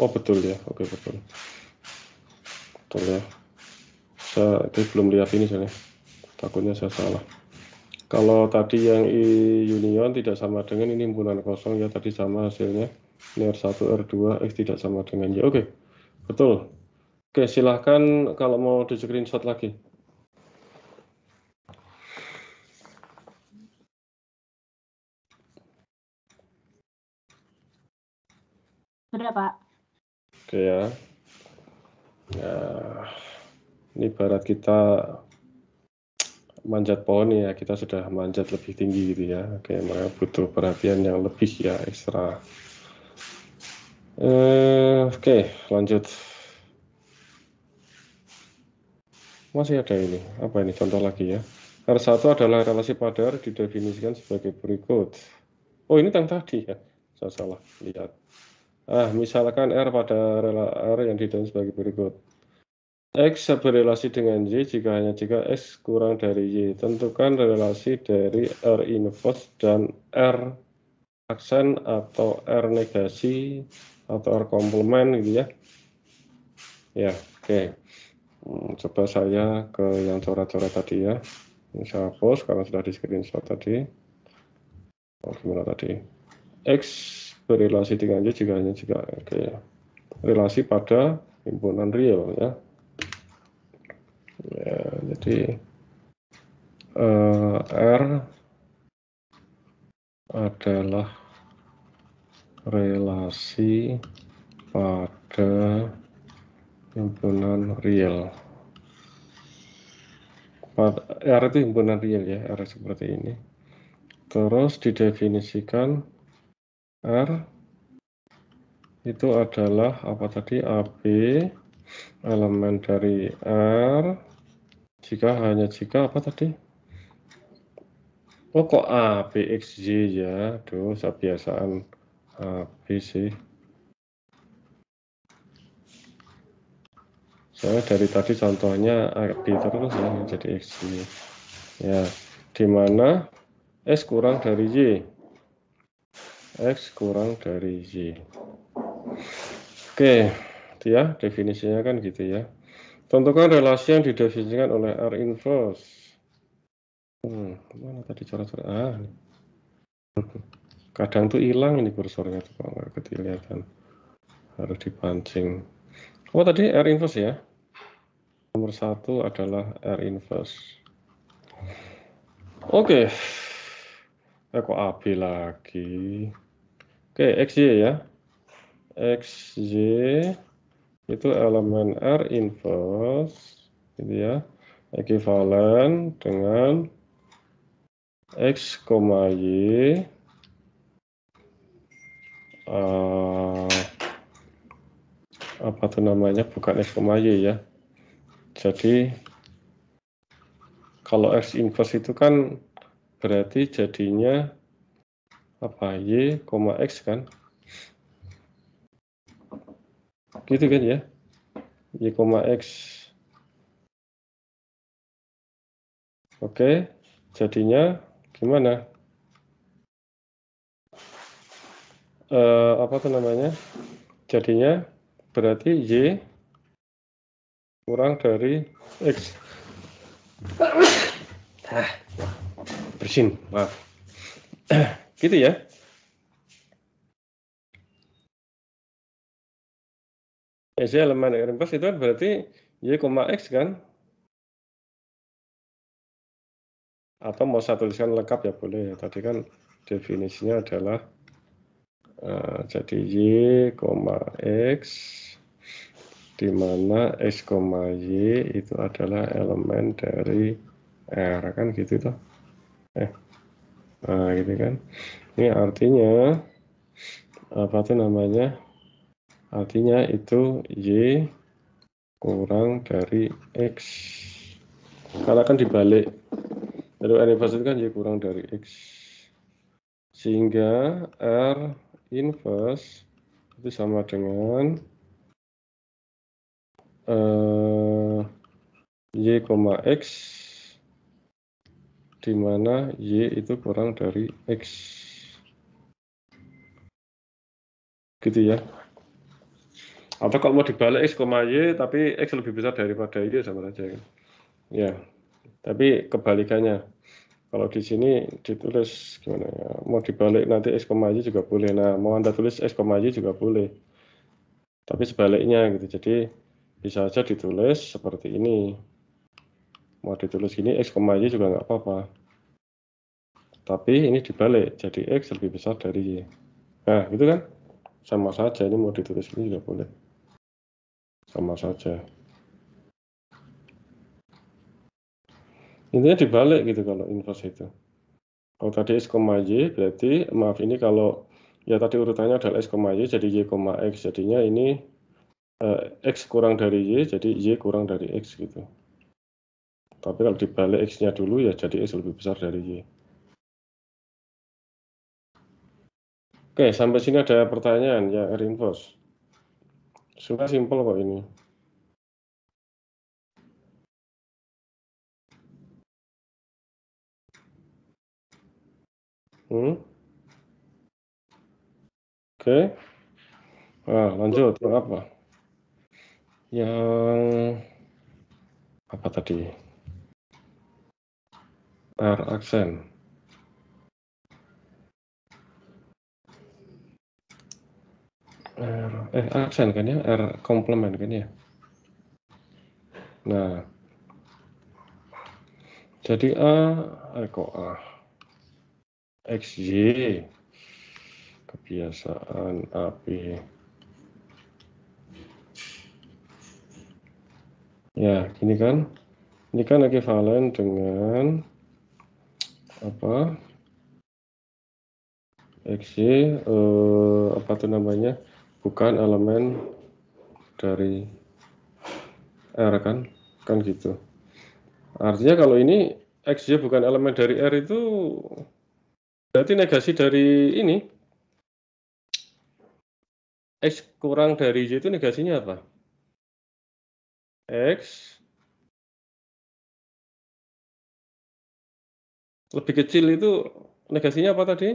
Speaker 1: Oh betul ya oke betul betul ya saya itu belum lihat ini soalnya takutnya saya salah kalau tadi yang I union tidak sama dengan ini himpunan kosong ya tadi sama hasilnya ini R1, R2, X tidak sama dengan Y. Oke, okay. betul. Oke, okay, silahkan kalau mau di screenshot lagi.
Speaker 3: Sudah, Pak.
Speaker 2: Oke okay, ya. Ya, ini barat kita
Speaker 1: manjat pohon ya kita sudah manjat lebih tinggi gitu ya oke makanya butuh perhatian yang lebih ya ekstra Eh, oke, lanjut. Masih ada ini. Apa ini contoh lagi ya? R1 adalah relasi pada didefinisikan sebagai berikut. Oh, ini tentang tadi ya. Saya salah lihat. Ah, misalkan R pada rela R yang didefinisikan sebagai berikut. X berrelasi dengan Y jika hanya jika X kurang dari Y. Tentukan relasi dari R inverse dan R aksen atau R negasi atau R komplement gitu ya ya oke okay. Hmm, coba saya ke yang coret-coret tadi ya ini saya hapus karena sudah di screenshot tadi oh, gimana tadi X berrelasi dengan Y jika hanya jika oke okay. relasi pada himpunan real ya ya jadi uh, R adalah relasi pada himpunan real ya, R itu himpunan real ya R seperti ini terus didefinisikan R itu adalah apa tadi AB elemen dari R jika hanya jika apa tadi oh kok A X Y ya aduh kebiasaan PC. Ah, soalnya dari tadi contohnya di terus ya jadi X ini ya dimana S kurang dari Y X kurang dari Y Oke, itu ya definisinya kan gitu ya. Tentukan relasi yang didefinisikan oleh R inverse. Hmm, mana tadi cara coret Ah, kadang tuh hilang ini kursornya tuh kalau nggak kelihatan harus dipancing oh tadi R inverse ya nomor satu adalah R inverse oke okay. eh AB lagi oke okay, XY ya XY itu elemen R inverse ini ya ekivalen dengan X, Y Eh, apa tuh namanya bukan X, Y ya. Jadi kalau X inverse itu kan berarti jadinya apa Y, X kan?
Speaker 2: Gitu kan ya? Y, X. Oke, jadinya gimana? uh, apa tuh namanya? Jadinya berarti Y kurang dari X. Ah, bersin, maaf. gitu ya. Y elemen r plus itu kan berarti Y, X kan? Atau mau saya tuliskan lengkap ya boleh ya. Tadi kan definisinya
Speaker 1: adalah Eh, jadi y, x di mana x, y itu adalah elemen dari r kan gitu toh. Eh. Nah, gitu kan. Ini artinya apa tuh namanya? Artinya itu y kurang dari x. Karena kan dibalik. Lalu anniversary kan y kurang dari x. Sehingga r inverse itu sama dengan
Speaker 2: uh,
Speaker 1: y, x
Speaker 2: di mana y itu kurang dari x. Gitu ya. Atau
Speaker 1: kalau mau dibalik x, y tapi x lebih besar daripada y sama saja. Kan. Ya. Tapi kebalikannya kalau di sini ditulis gimana ya, mau dibalik nanti x, y juga boleh. Nah, mau Anda tulis x, y juga boleh. Tapi sebaliknya gitu. Jadi bisa aja ditulis seperti ini. Mau ditulis gini, x, y juga nggak apa-apa. Tapi ini dibalik, jadi x lebih besar dari y. Nah, gitu kan? Sama saja, ini mau ditulis ini juga boleh. Sama saja. intinya dibalik gitu kalau inverse itu. Kalau tadi X, Y berarti maaf ini kalau ya tadi urutannya adalah X, Y jadi Y, X jadinya ini
Speaker 2: eh, X kurang dari Y jadi Y kurang dari X gitu. Tapi kalau dibalik X-nya dulu ya jadi X lebih besar dari Y. Oke, sampai sini ada pertanyaan ya reinforce. Sudah simpel kok ini. Hmm. Oke. Nah, lanjut yang apa? Yang apa tadi? R aksen. R, eh aksen kan ya, R
Speaker 1: komplement kan ya. Nah, jadi A, eh kok A, XY kebiasaan api ya ini kan ini kan ekivalen dengan apa XY eh, apa tuh namanya bukan elemen dari R kan kan gitu artinya kalau ini XY bukan elemen dari R itu Berarti negasi dari ini X kurang dari Y itu negasinya
Speaker 3: apa? X lebih kecil itu negasinya apa tadi?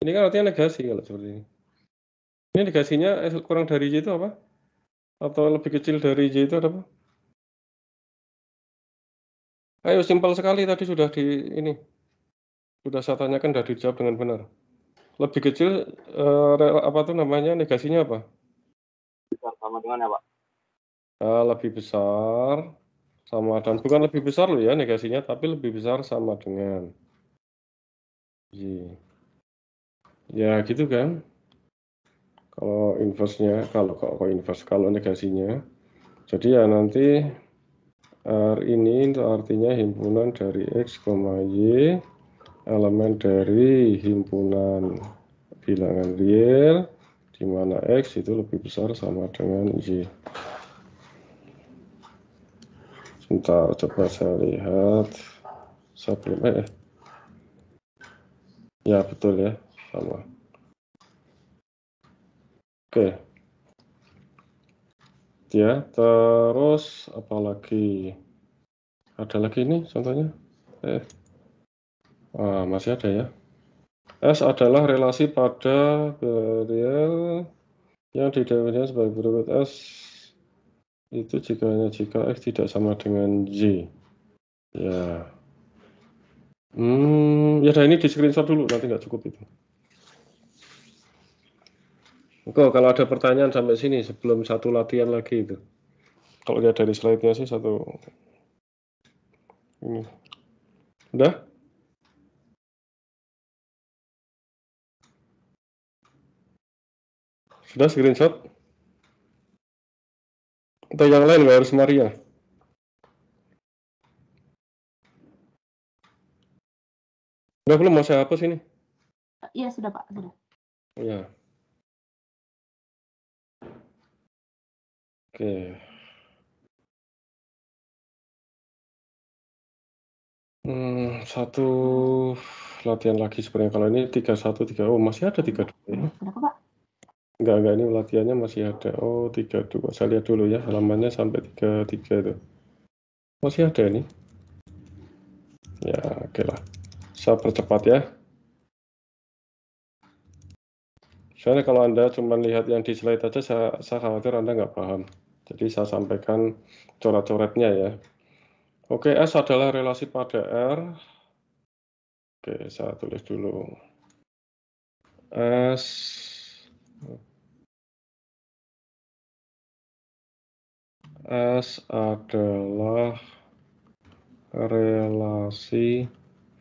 Speaker 3: Ini kan artinya negasi kalau
Speaker 2: seperti ini. Ini negasinya x kurang dari Y itu apa? Atau lebih kecil dari Y itu ada apa? Ayo simpel sekali tadi sudah di ini sudah saya tanyakan sudah dijawab dengan benar. Lebih kecil
Speaker 1: uh, apa tuh namanya negasinya apa? Besar sama dengan apa? Nah, lebih besar sama dan bukan lebih besar loh ya negasinya tapi lebih besar
Speaker 2: sama dengan. Ye. Iya. Ya gitu
Speaker 1: kan. Kalau inversnya kalau kok inverse kalau negasinya. Jadi ya nanti R ini artinya himpunan dari X, Y, elemen dari himpunan bilangan real, di mana X itu lebih besar sama dengan Y. Sebentar, coba saya lihat
Speaker 2: sebelum eh ya betul ya sama oke ya
Speaker 1: terus apalagi ada lagi ini contohnya eh ah, masih ada ya S adalah relasi pada real yang didefinisikan sebagai berikut S itu jika hanya jika X tidak sama dengan Y ya hmm ya ini di screenshot dulu nanti nggak cukup itu Engko kalau ada pertanyaan sampai sini sebelum satu latihan lagi itu.
Speaker 2: Kalau lihat dari slide-nya sih satu ini. Udah?
Speaker 3: Sudah screenshot? Atau yang lain nggak harus Maria? Udah belum mau saya hapus ini? Iya sudah Pak, sudah. Iya. Oke. Hmm,
Speaker 1: satu latihan lagi sebenarnya kalau ini tiga satu tiga, oh masih ada tiga dua ya? Enggak enggak ini latihannya masih ada. Oh tiga dua, saya lihat dulu ya halamannya
Speaker 2: sampai tiga tiga itu. Masih ada ini? Ya oke lah, Saya percepat ya.
Speaker 1: Soalnya kalau Anda cuma lihat yang di slide aja, saya, saya khawatir Anda nggak paham. Jadi saya sampaikan coret-coretnya ya. Oke, S adalah relasi pada R. Oke, saya tulis dulu. S S adalah relasi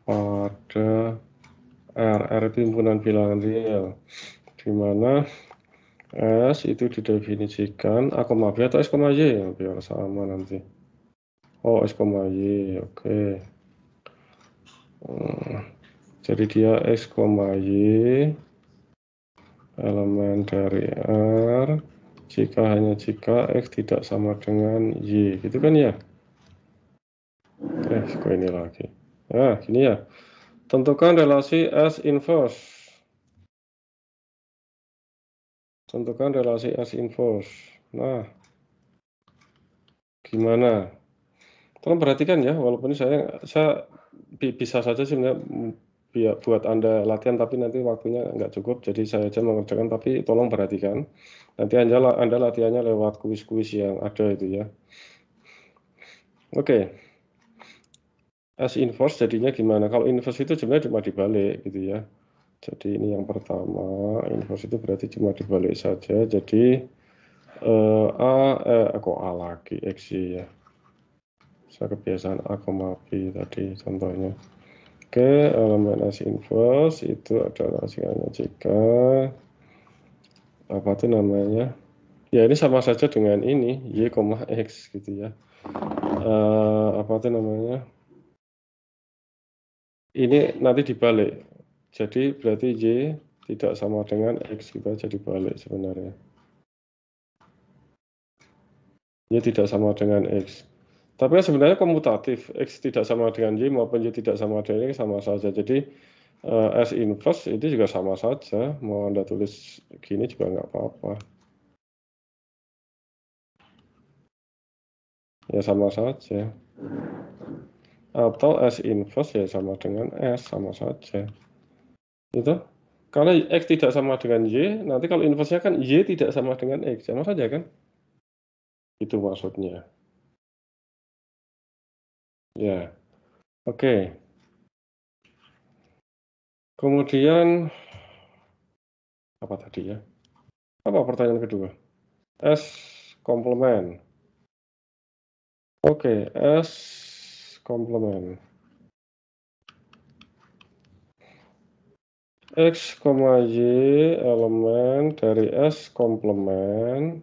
Speaker 1: pada R. R itu himpunan bilangan real. Di mana S itu didefinisikan A, B atau S, Y ya biar sama nanti. Oh, S, Y. Oke. Hmm. Jadi dia X, Y elemen dari R jika hanya jika X tidak sama dengan Y. Gitu kan ya? Eh, ini lagi. Nah, gini ya. Tentukan relasi S inverse Tentukan relasi as inverse. Nah,
Speaker 2: gimana?
Speaker 1: Tolong perhatikan ya, walaupun saya saya bisa saja sebenarnya buat anda latihan, tapi nanti waktunya nggak cukup, jadi saya aja mengerjakan. Tapi tolong perhatikan, nanti anda anda latihannya lewat kuis-kuis yang ada itu ya. Oke, okay. As inverse jadinya gimana? Kalau inverse itu sebenarnya cuma dibalik gitu ya jadi ini yang pertama, inverse itu berarti cuma dibalik saja. Jadi eh, A, eh, kok A lagi, x ya. Saya kebiasaan A, B tadi contohnya. Oke, elemen as inverse itu adalah hasilnya jika apa tuh namanya? Ya ini sama saja dengan ini, Y, X gitu ya. Eh, apa tuh namanya? Ini nanti dibalik jadi berarti Y tidak sama dengan X. Kita jadi balik sebenarnya. Y tidak sama dengan X. Tapi kan sebenarnya komutatif. X tidak sama dengan Y maupun Y tidak sama dengan X sama saja. Jadi eh, S inverse itu juga sama saja. Mau Anda
Speaker 2: tulis gini juga nggak apa-apa. Ya sama saja. Atau S inverse
Speaker 1: ya sama dengan S, sama saja. Gitu. Karena X tidak sama dengan
Speaker 2: Y, nanti kalau inversnya kan Y tidak sama dengan X. Sama saja kan? Itu maksudnya. Ya. Oke. Okay. Kemudian apa tadi ya? Apa pertanyaan kedua? S komplement. Oke, okay, S komplement. X, Y
Speaker 1: elemen dari S komplement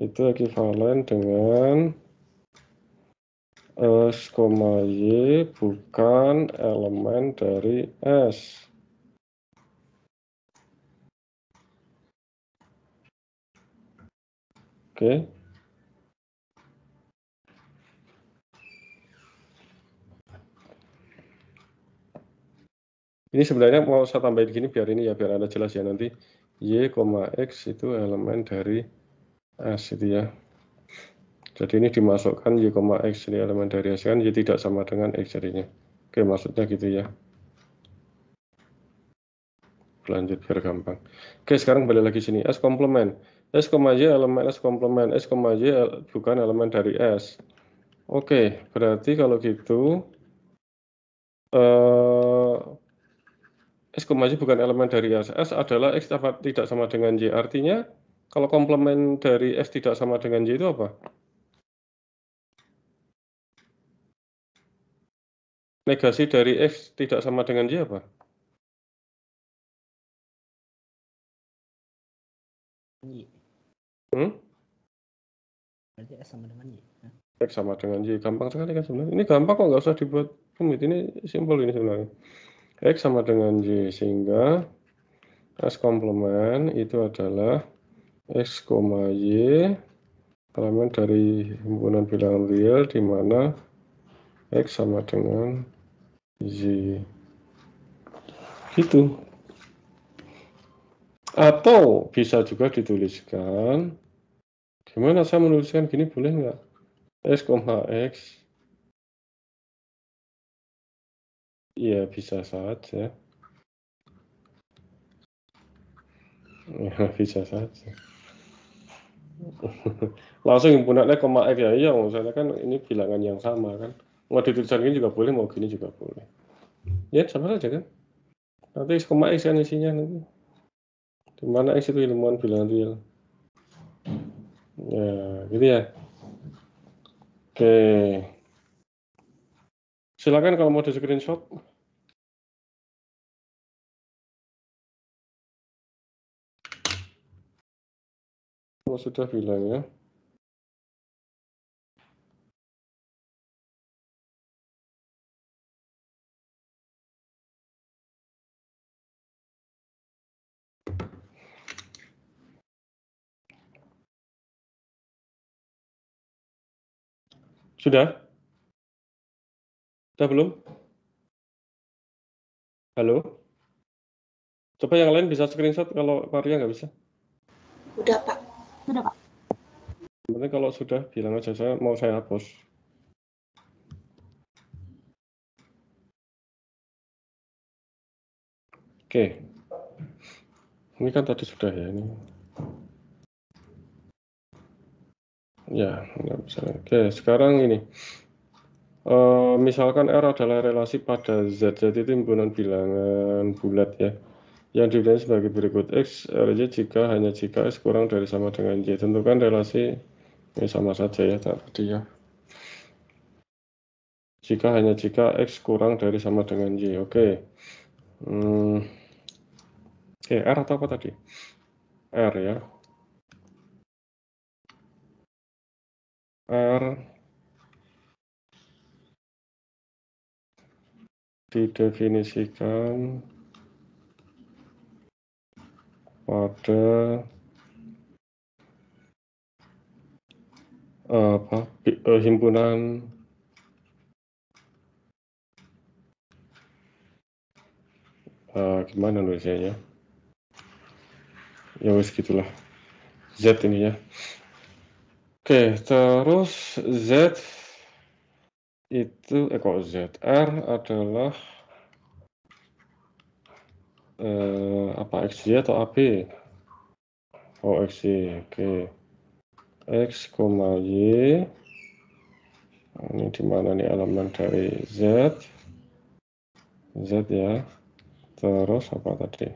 Speaker 1: itu ekivalen dengan S, Y bukan elemen dari S. Oke. Okay. Ini sebenarnya mau saya tambahin gini biar ini ya biar ada jelas ya nanti y, x itu elemen dari s itu ya. Jadi ini dimasukkan y, x ini elemen dari s kan y tidak sama dengan x jadinya. Oke, maksudnya gitu ya. Lanjut biar gampang. Oke, sekarang balik lagi sini s komplement. S, Y elemen S komplement. S, Y bukan elemen dari S. Oke, berarti kalau gitu eh, S Y bukan elemen dari S. S adalah X tidak sama dengan Y. Artinya kalau komplement dari S tidak sama dengan Y itu apa? Negasi dari
Speaker 3: X tidak sama dengan Y apa? Hmm? Berarti S sama dengan
Speaker 1: Y.
Speaker 2: Ya? sama dengan Y. Gampang sekali kan sebenarnya. Ini gampang kok nggak usah dibuat rumit. Ini simpel
Speaker 1: ini sebenarnya. X sama dengan Y. Sehingga S komplement itu adalah X, Y elemen dari himpunan bilangan real di mana X sama dengan Y. Gitu.
Speaker 2: Atau bisa juga dituliskan, gimana saya menuliskan gini boleh nggak? S, X Iya bisa saja. Ya, bisa saja.
Speaker 1: Langsung himpunannya koma x ya, iya maksudnya kan ini bilangan yang sama kan. Mau ditulisan gini juga boleh, mau gini juga boleh. Ya sama saja kan. Nanti x koma x kan isinya nanti. Di mana X itu ilmuwan bilangan real. Ya, gitu ya. Oke. Silakan kalau mau di screenshot.
Speaker 3: Oh, sudah bilang ya. Sudah? Sudah belum?
Speaker 1: Halo? Coba yang lain bisa screenshot kalau Maria nggak bisa.
Speaker 3: Udah, Pak. Sudah, Pak.
Speaker 1: Nanti kalau sudah bilang aja saya mau saya hapus.
Speaker 3: Oke. Ini kan tadi sudah
Speaker 1: ya ini. Ya, nggak bisa. Oke, sekarang ini. Uh, misalkan R adalah relasi pada Z, jadi timbunan bilangan bulat ya yang diulangi sebagai berikut X RJ jika hanya jika X kurang dari sama dengan Y tentukan relasi ini ya, sama saja ya tadi ya jika hanya jika X kurang dari sama dengan
Speaker 2: Y oke okay. hmm.
Speaker 1: eh, R atau apa tadi
Speaker 2: R ya R didefinisikan pada apa eh, himpunan uh,
Speaker 1: gimana nulisnya ya, ya wes gitulah Z ini ya oke terus Z itu eh kok Z R adalah eh, apa XY atau AB? Oh XY, oke. Okay. X, Y. Oh, nah, ini di mana nih elemen dari Z.
Speaker 2: Z ya. Terus apa tadi?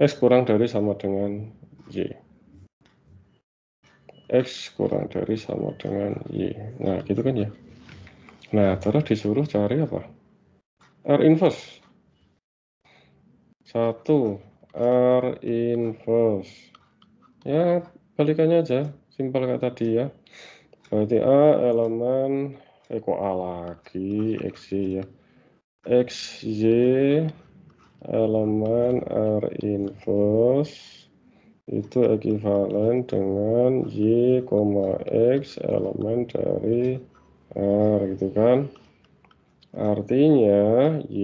Speaker 2: X
Speaker 1: kurang dari sama dengan
Speaker 2: Y. X
Speaker 1: kurang dari sama dengan Y. Nah, gitu kan ya. Nah, terus disuruh cari apa? R inverse satu R inverse ya balikannya aja simpel kayak tadi ya berarti A elemen eh kok A lagi X Y ya X Y elemen R inverse itu ekivalen dengan Y, X elemen dari R gitu kan artinya Y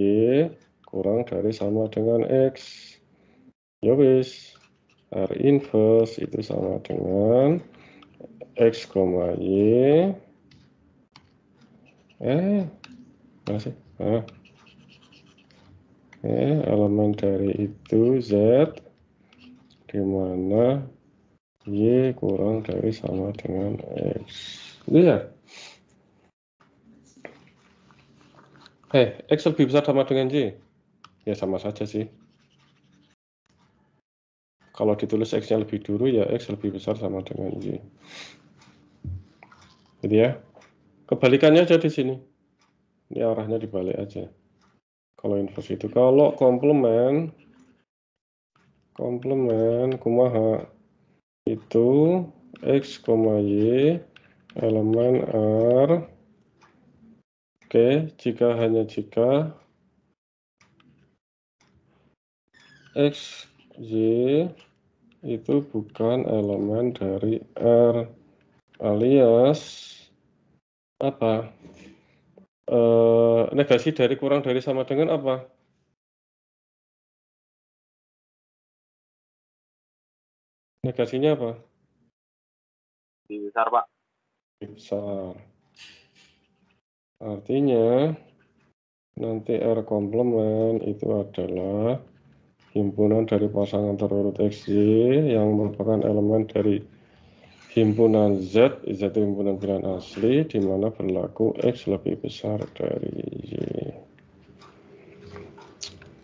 Speaker 1: kurang dari sama dengan X. Yowis, ya R inverse itu sama dengan X, Y. Eh, masih. Ah. Eh, elemen dari itu Z, di mana Y kurang dari sama dengan
Speaker 2: X. Lihat.
Speaker 1: Ya? Eh, X lebih besar sama dengan Y ya sama saja sih. Kalau ditulis X-nya lebih dulu, ya X lebih besar sama dengan Y. Jadi ya, kebalikannya aja di sini. Ini arahnya dibalik aja. Kalau inverse itu. Kalau komplement, komplement kumaha itu X, Y elemen R. Oke, jika hanya jika
Speaker 2: X, Y
Speaker 1: itu bukan elemen dari R
Speaker 2: alias apa e, negasi dari kurang dari sama dengan apa
Speaker 3: negasinya apa besar
Speaker 1: pak besar artinya nanti R komplement itu adalah himpunan dari pasangan terurut XY yang merupakan elemen dari himpunan Z, Z itu himpunan pilihan asli, di mana berlaku X lebih besar dari Y.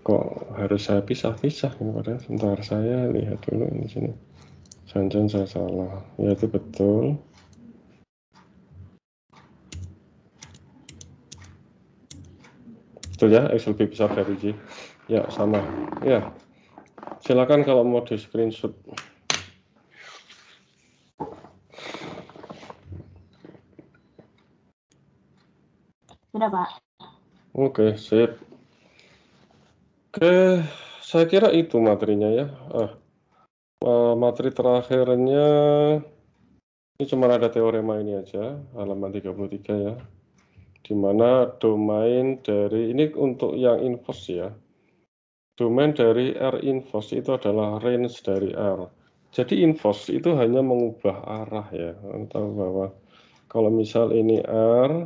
Speaker 1: Kok harus saya pisah-pisah ini padahal sebentar saya lihat dulu ini sini. Jangan saya salah, Ya itu betul. Betul ya, X lebih besar dari Y. Ya, sama. Ya, Silakan kalau mau di screenshot. Sudah, Pak. Oke, sip. Oke, saya kira itu materinya ya. Ah, eh, materi terakhirnya ini cuma ada teorema ini aja, halaman 33 ya. Di mana domain dari ini untuk yang invos ya domain dari R inverse itu adalah range dari R. Jadi inverse itu hanya mengubah arah ya, Entah bahwa kalau misal ini R,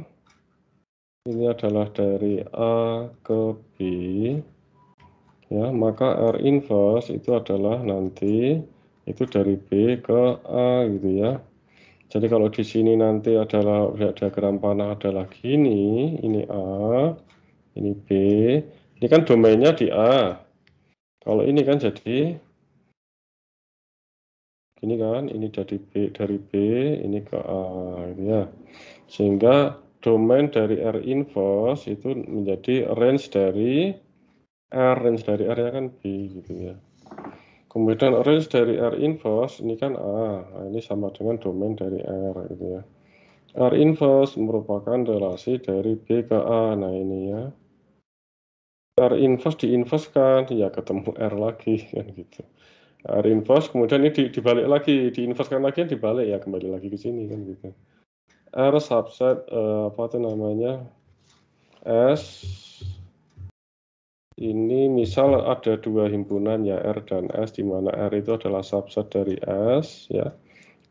Speaker 1: ini adalah dari A ke B, ya maka R inverse itu adalah nanti itu dari B ke A gitu ya. Jadi kalau di sini nanti adalah objek diagram panah adalah gini, ini A, ini B, ini kan domainnya di A, kalau ini kan jadi ini kan ini dari B dari B ini ke A gitu ya. Sehingga domain dari R inverse itu menjadi range dari R range dari R nya kan B gitu ya. Kemudian range dari R inverse ini kan A. Nah, ini sama dengan domain dari R gitu ya. R inverse merupakan relasi dari B ke A. Nah, ini ya. R invest kan ya ketemu R lagi kan gitu invest kemudian ini dibalik lagi kan lagi dibalik ya kembali lagi ke sini kan gitu R subset uh, apa tuh namanya S ini misal ada dua himpunan ya R dan S di mana R itu adalah subset dari S ya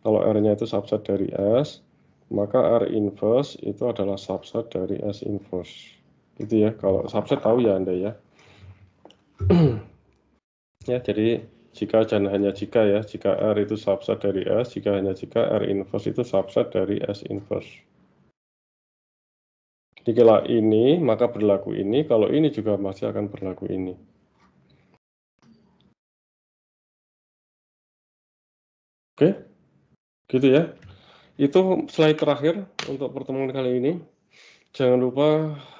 Speaker 1: kalau R-nya itu subset dari S maka R inverse itu adalah subset dari S inverse gitu ya kalau subset tahu ya anda ya ya jadi jika dan hanya jika ya jika R itu subset dari S jika hanya jika R inverse itu subset dari S inverse Jika ini maka berlaku ini kalau ini juga masih akan berlaku ini
Speaker 3: oke
Speaker 2: gitu ya itu slide terakhir untuk pertemuan kali ini jangan lupa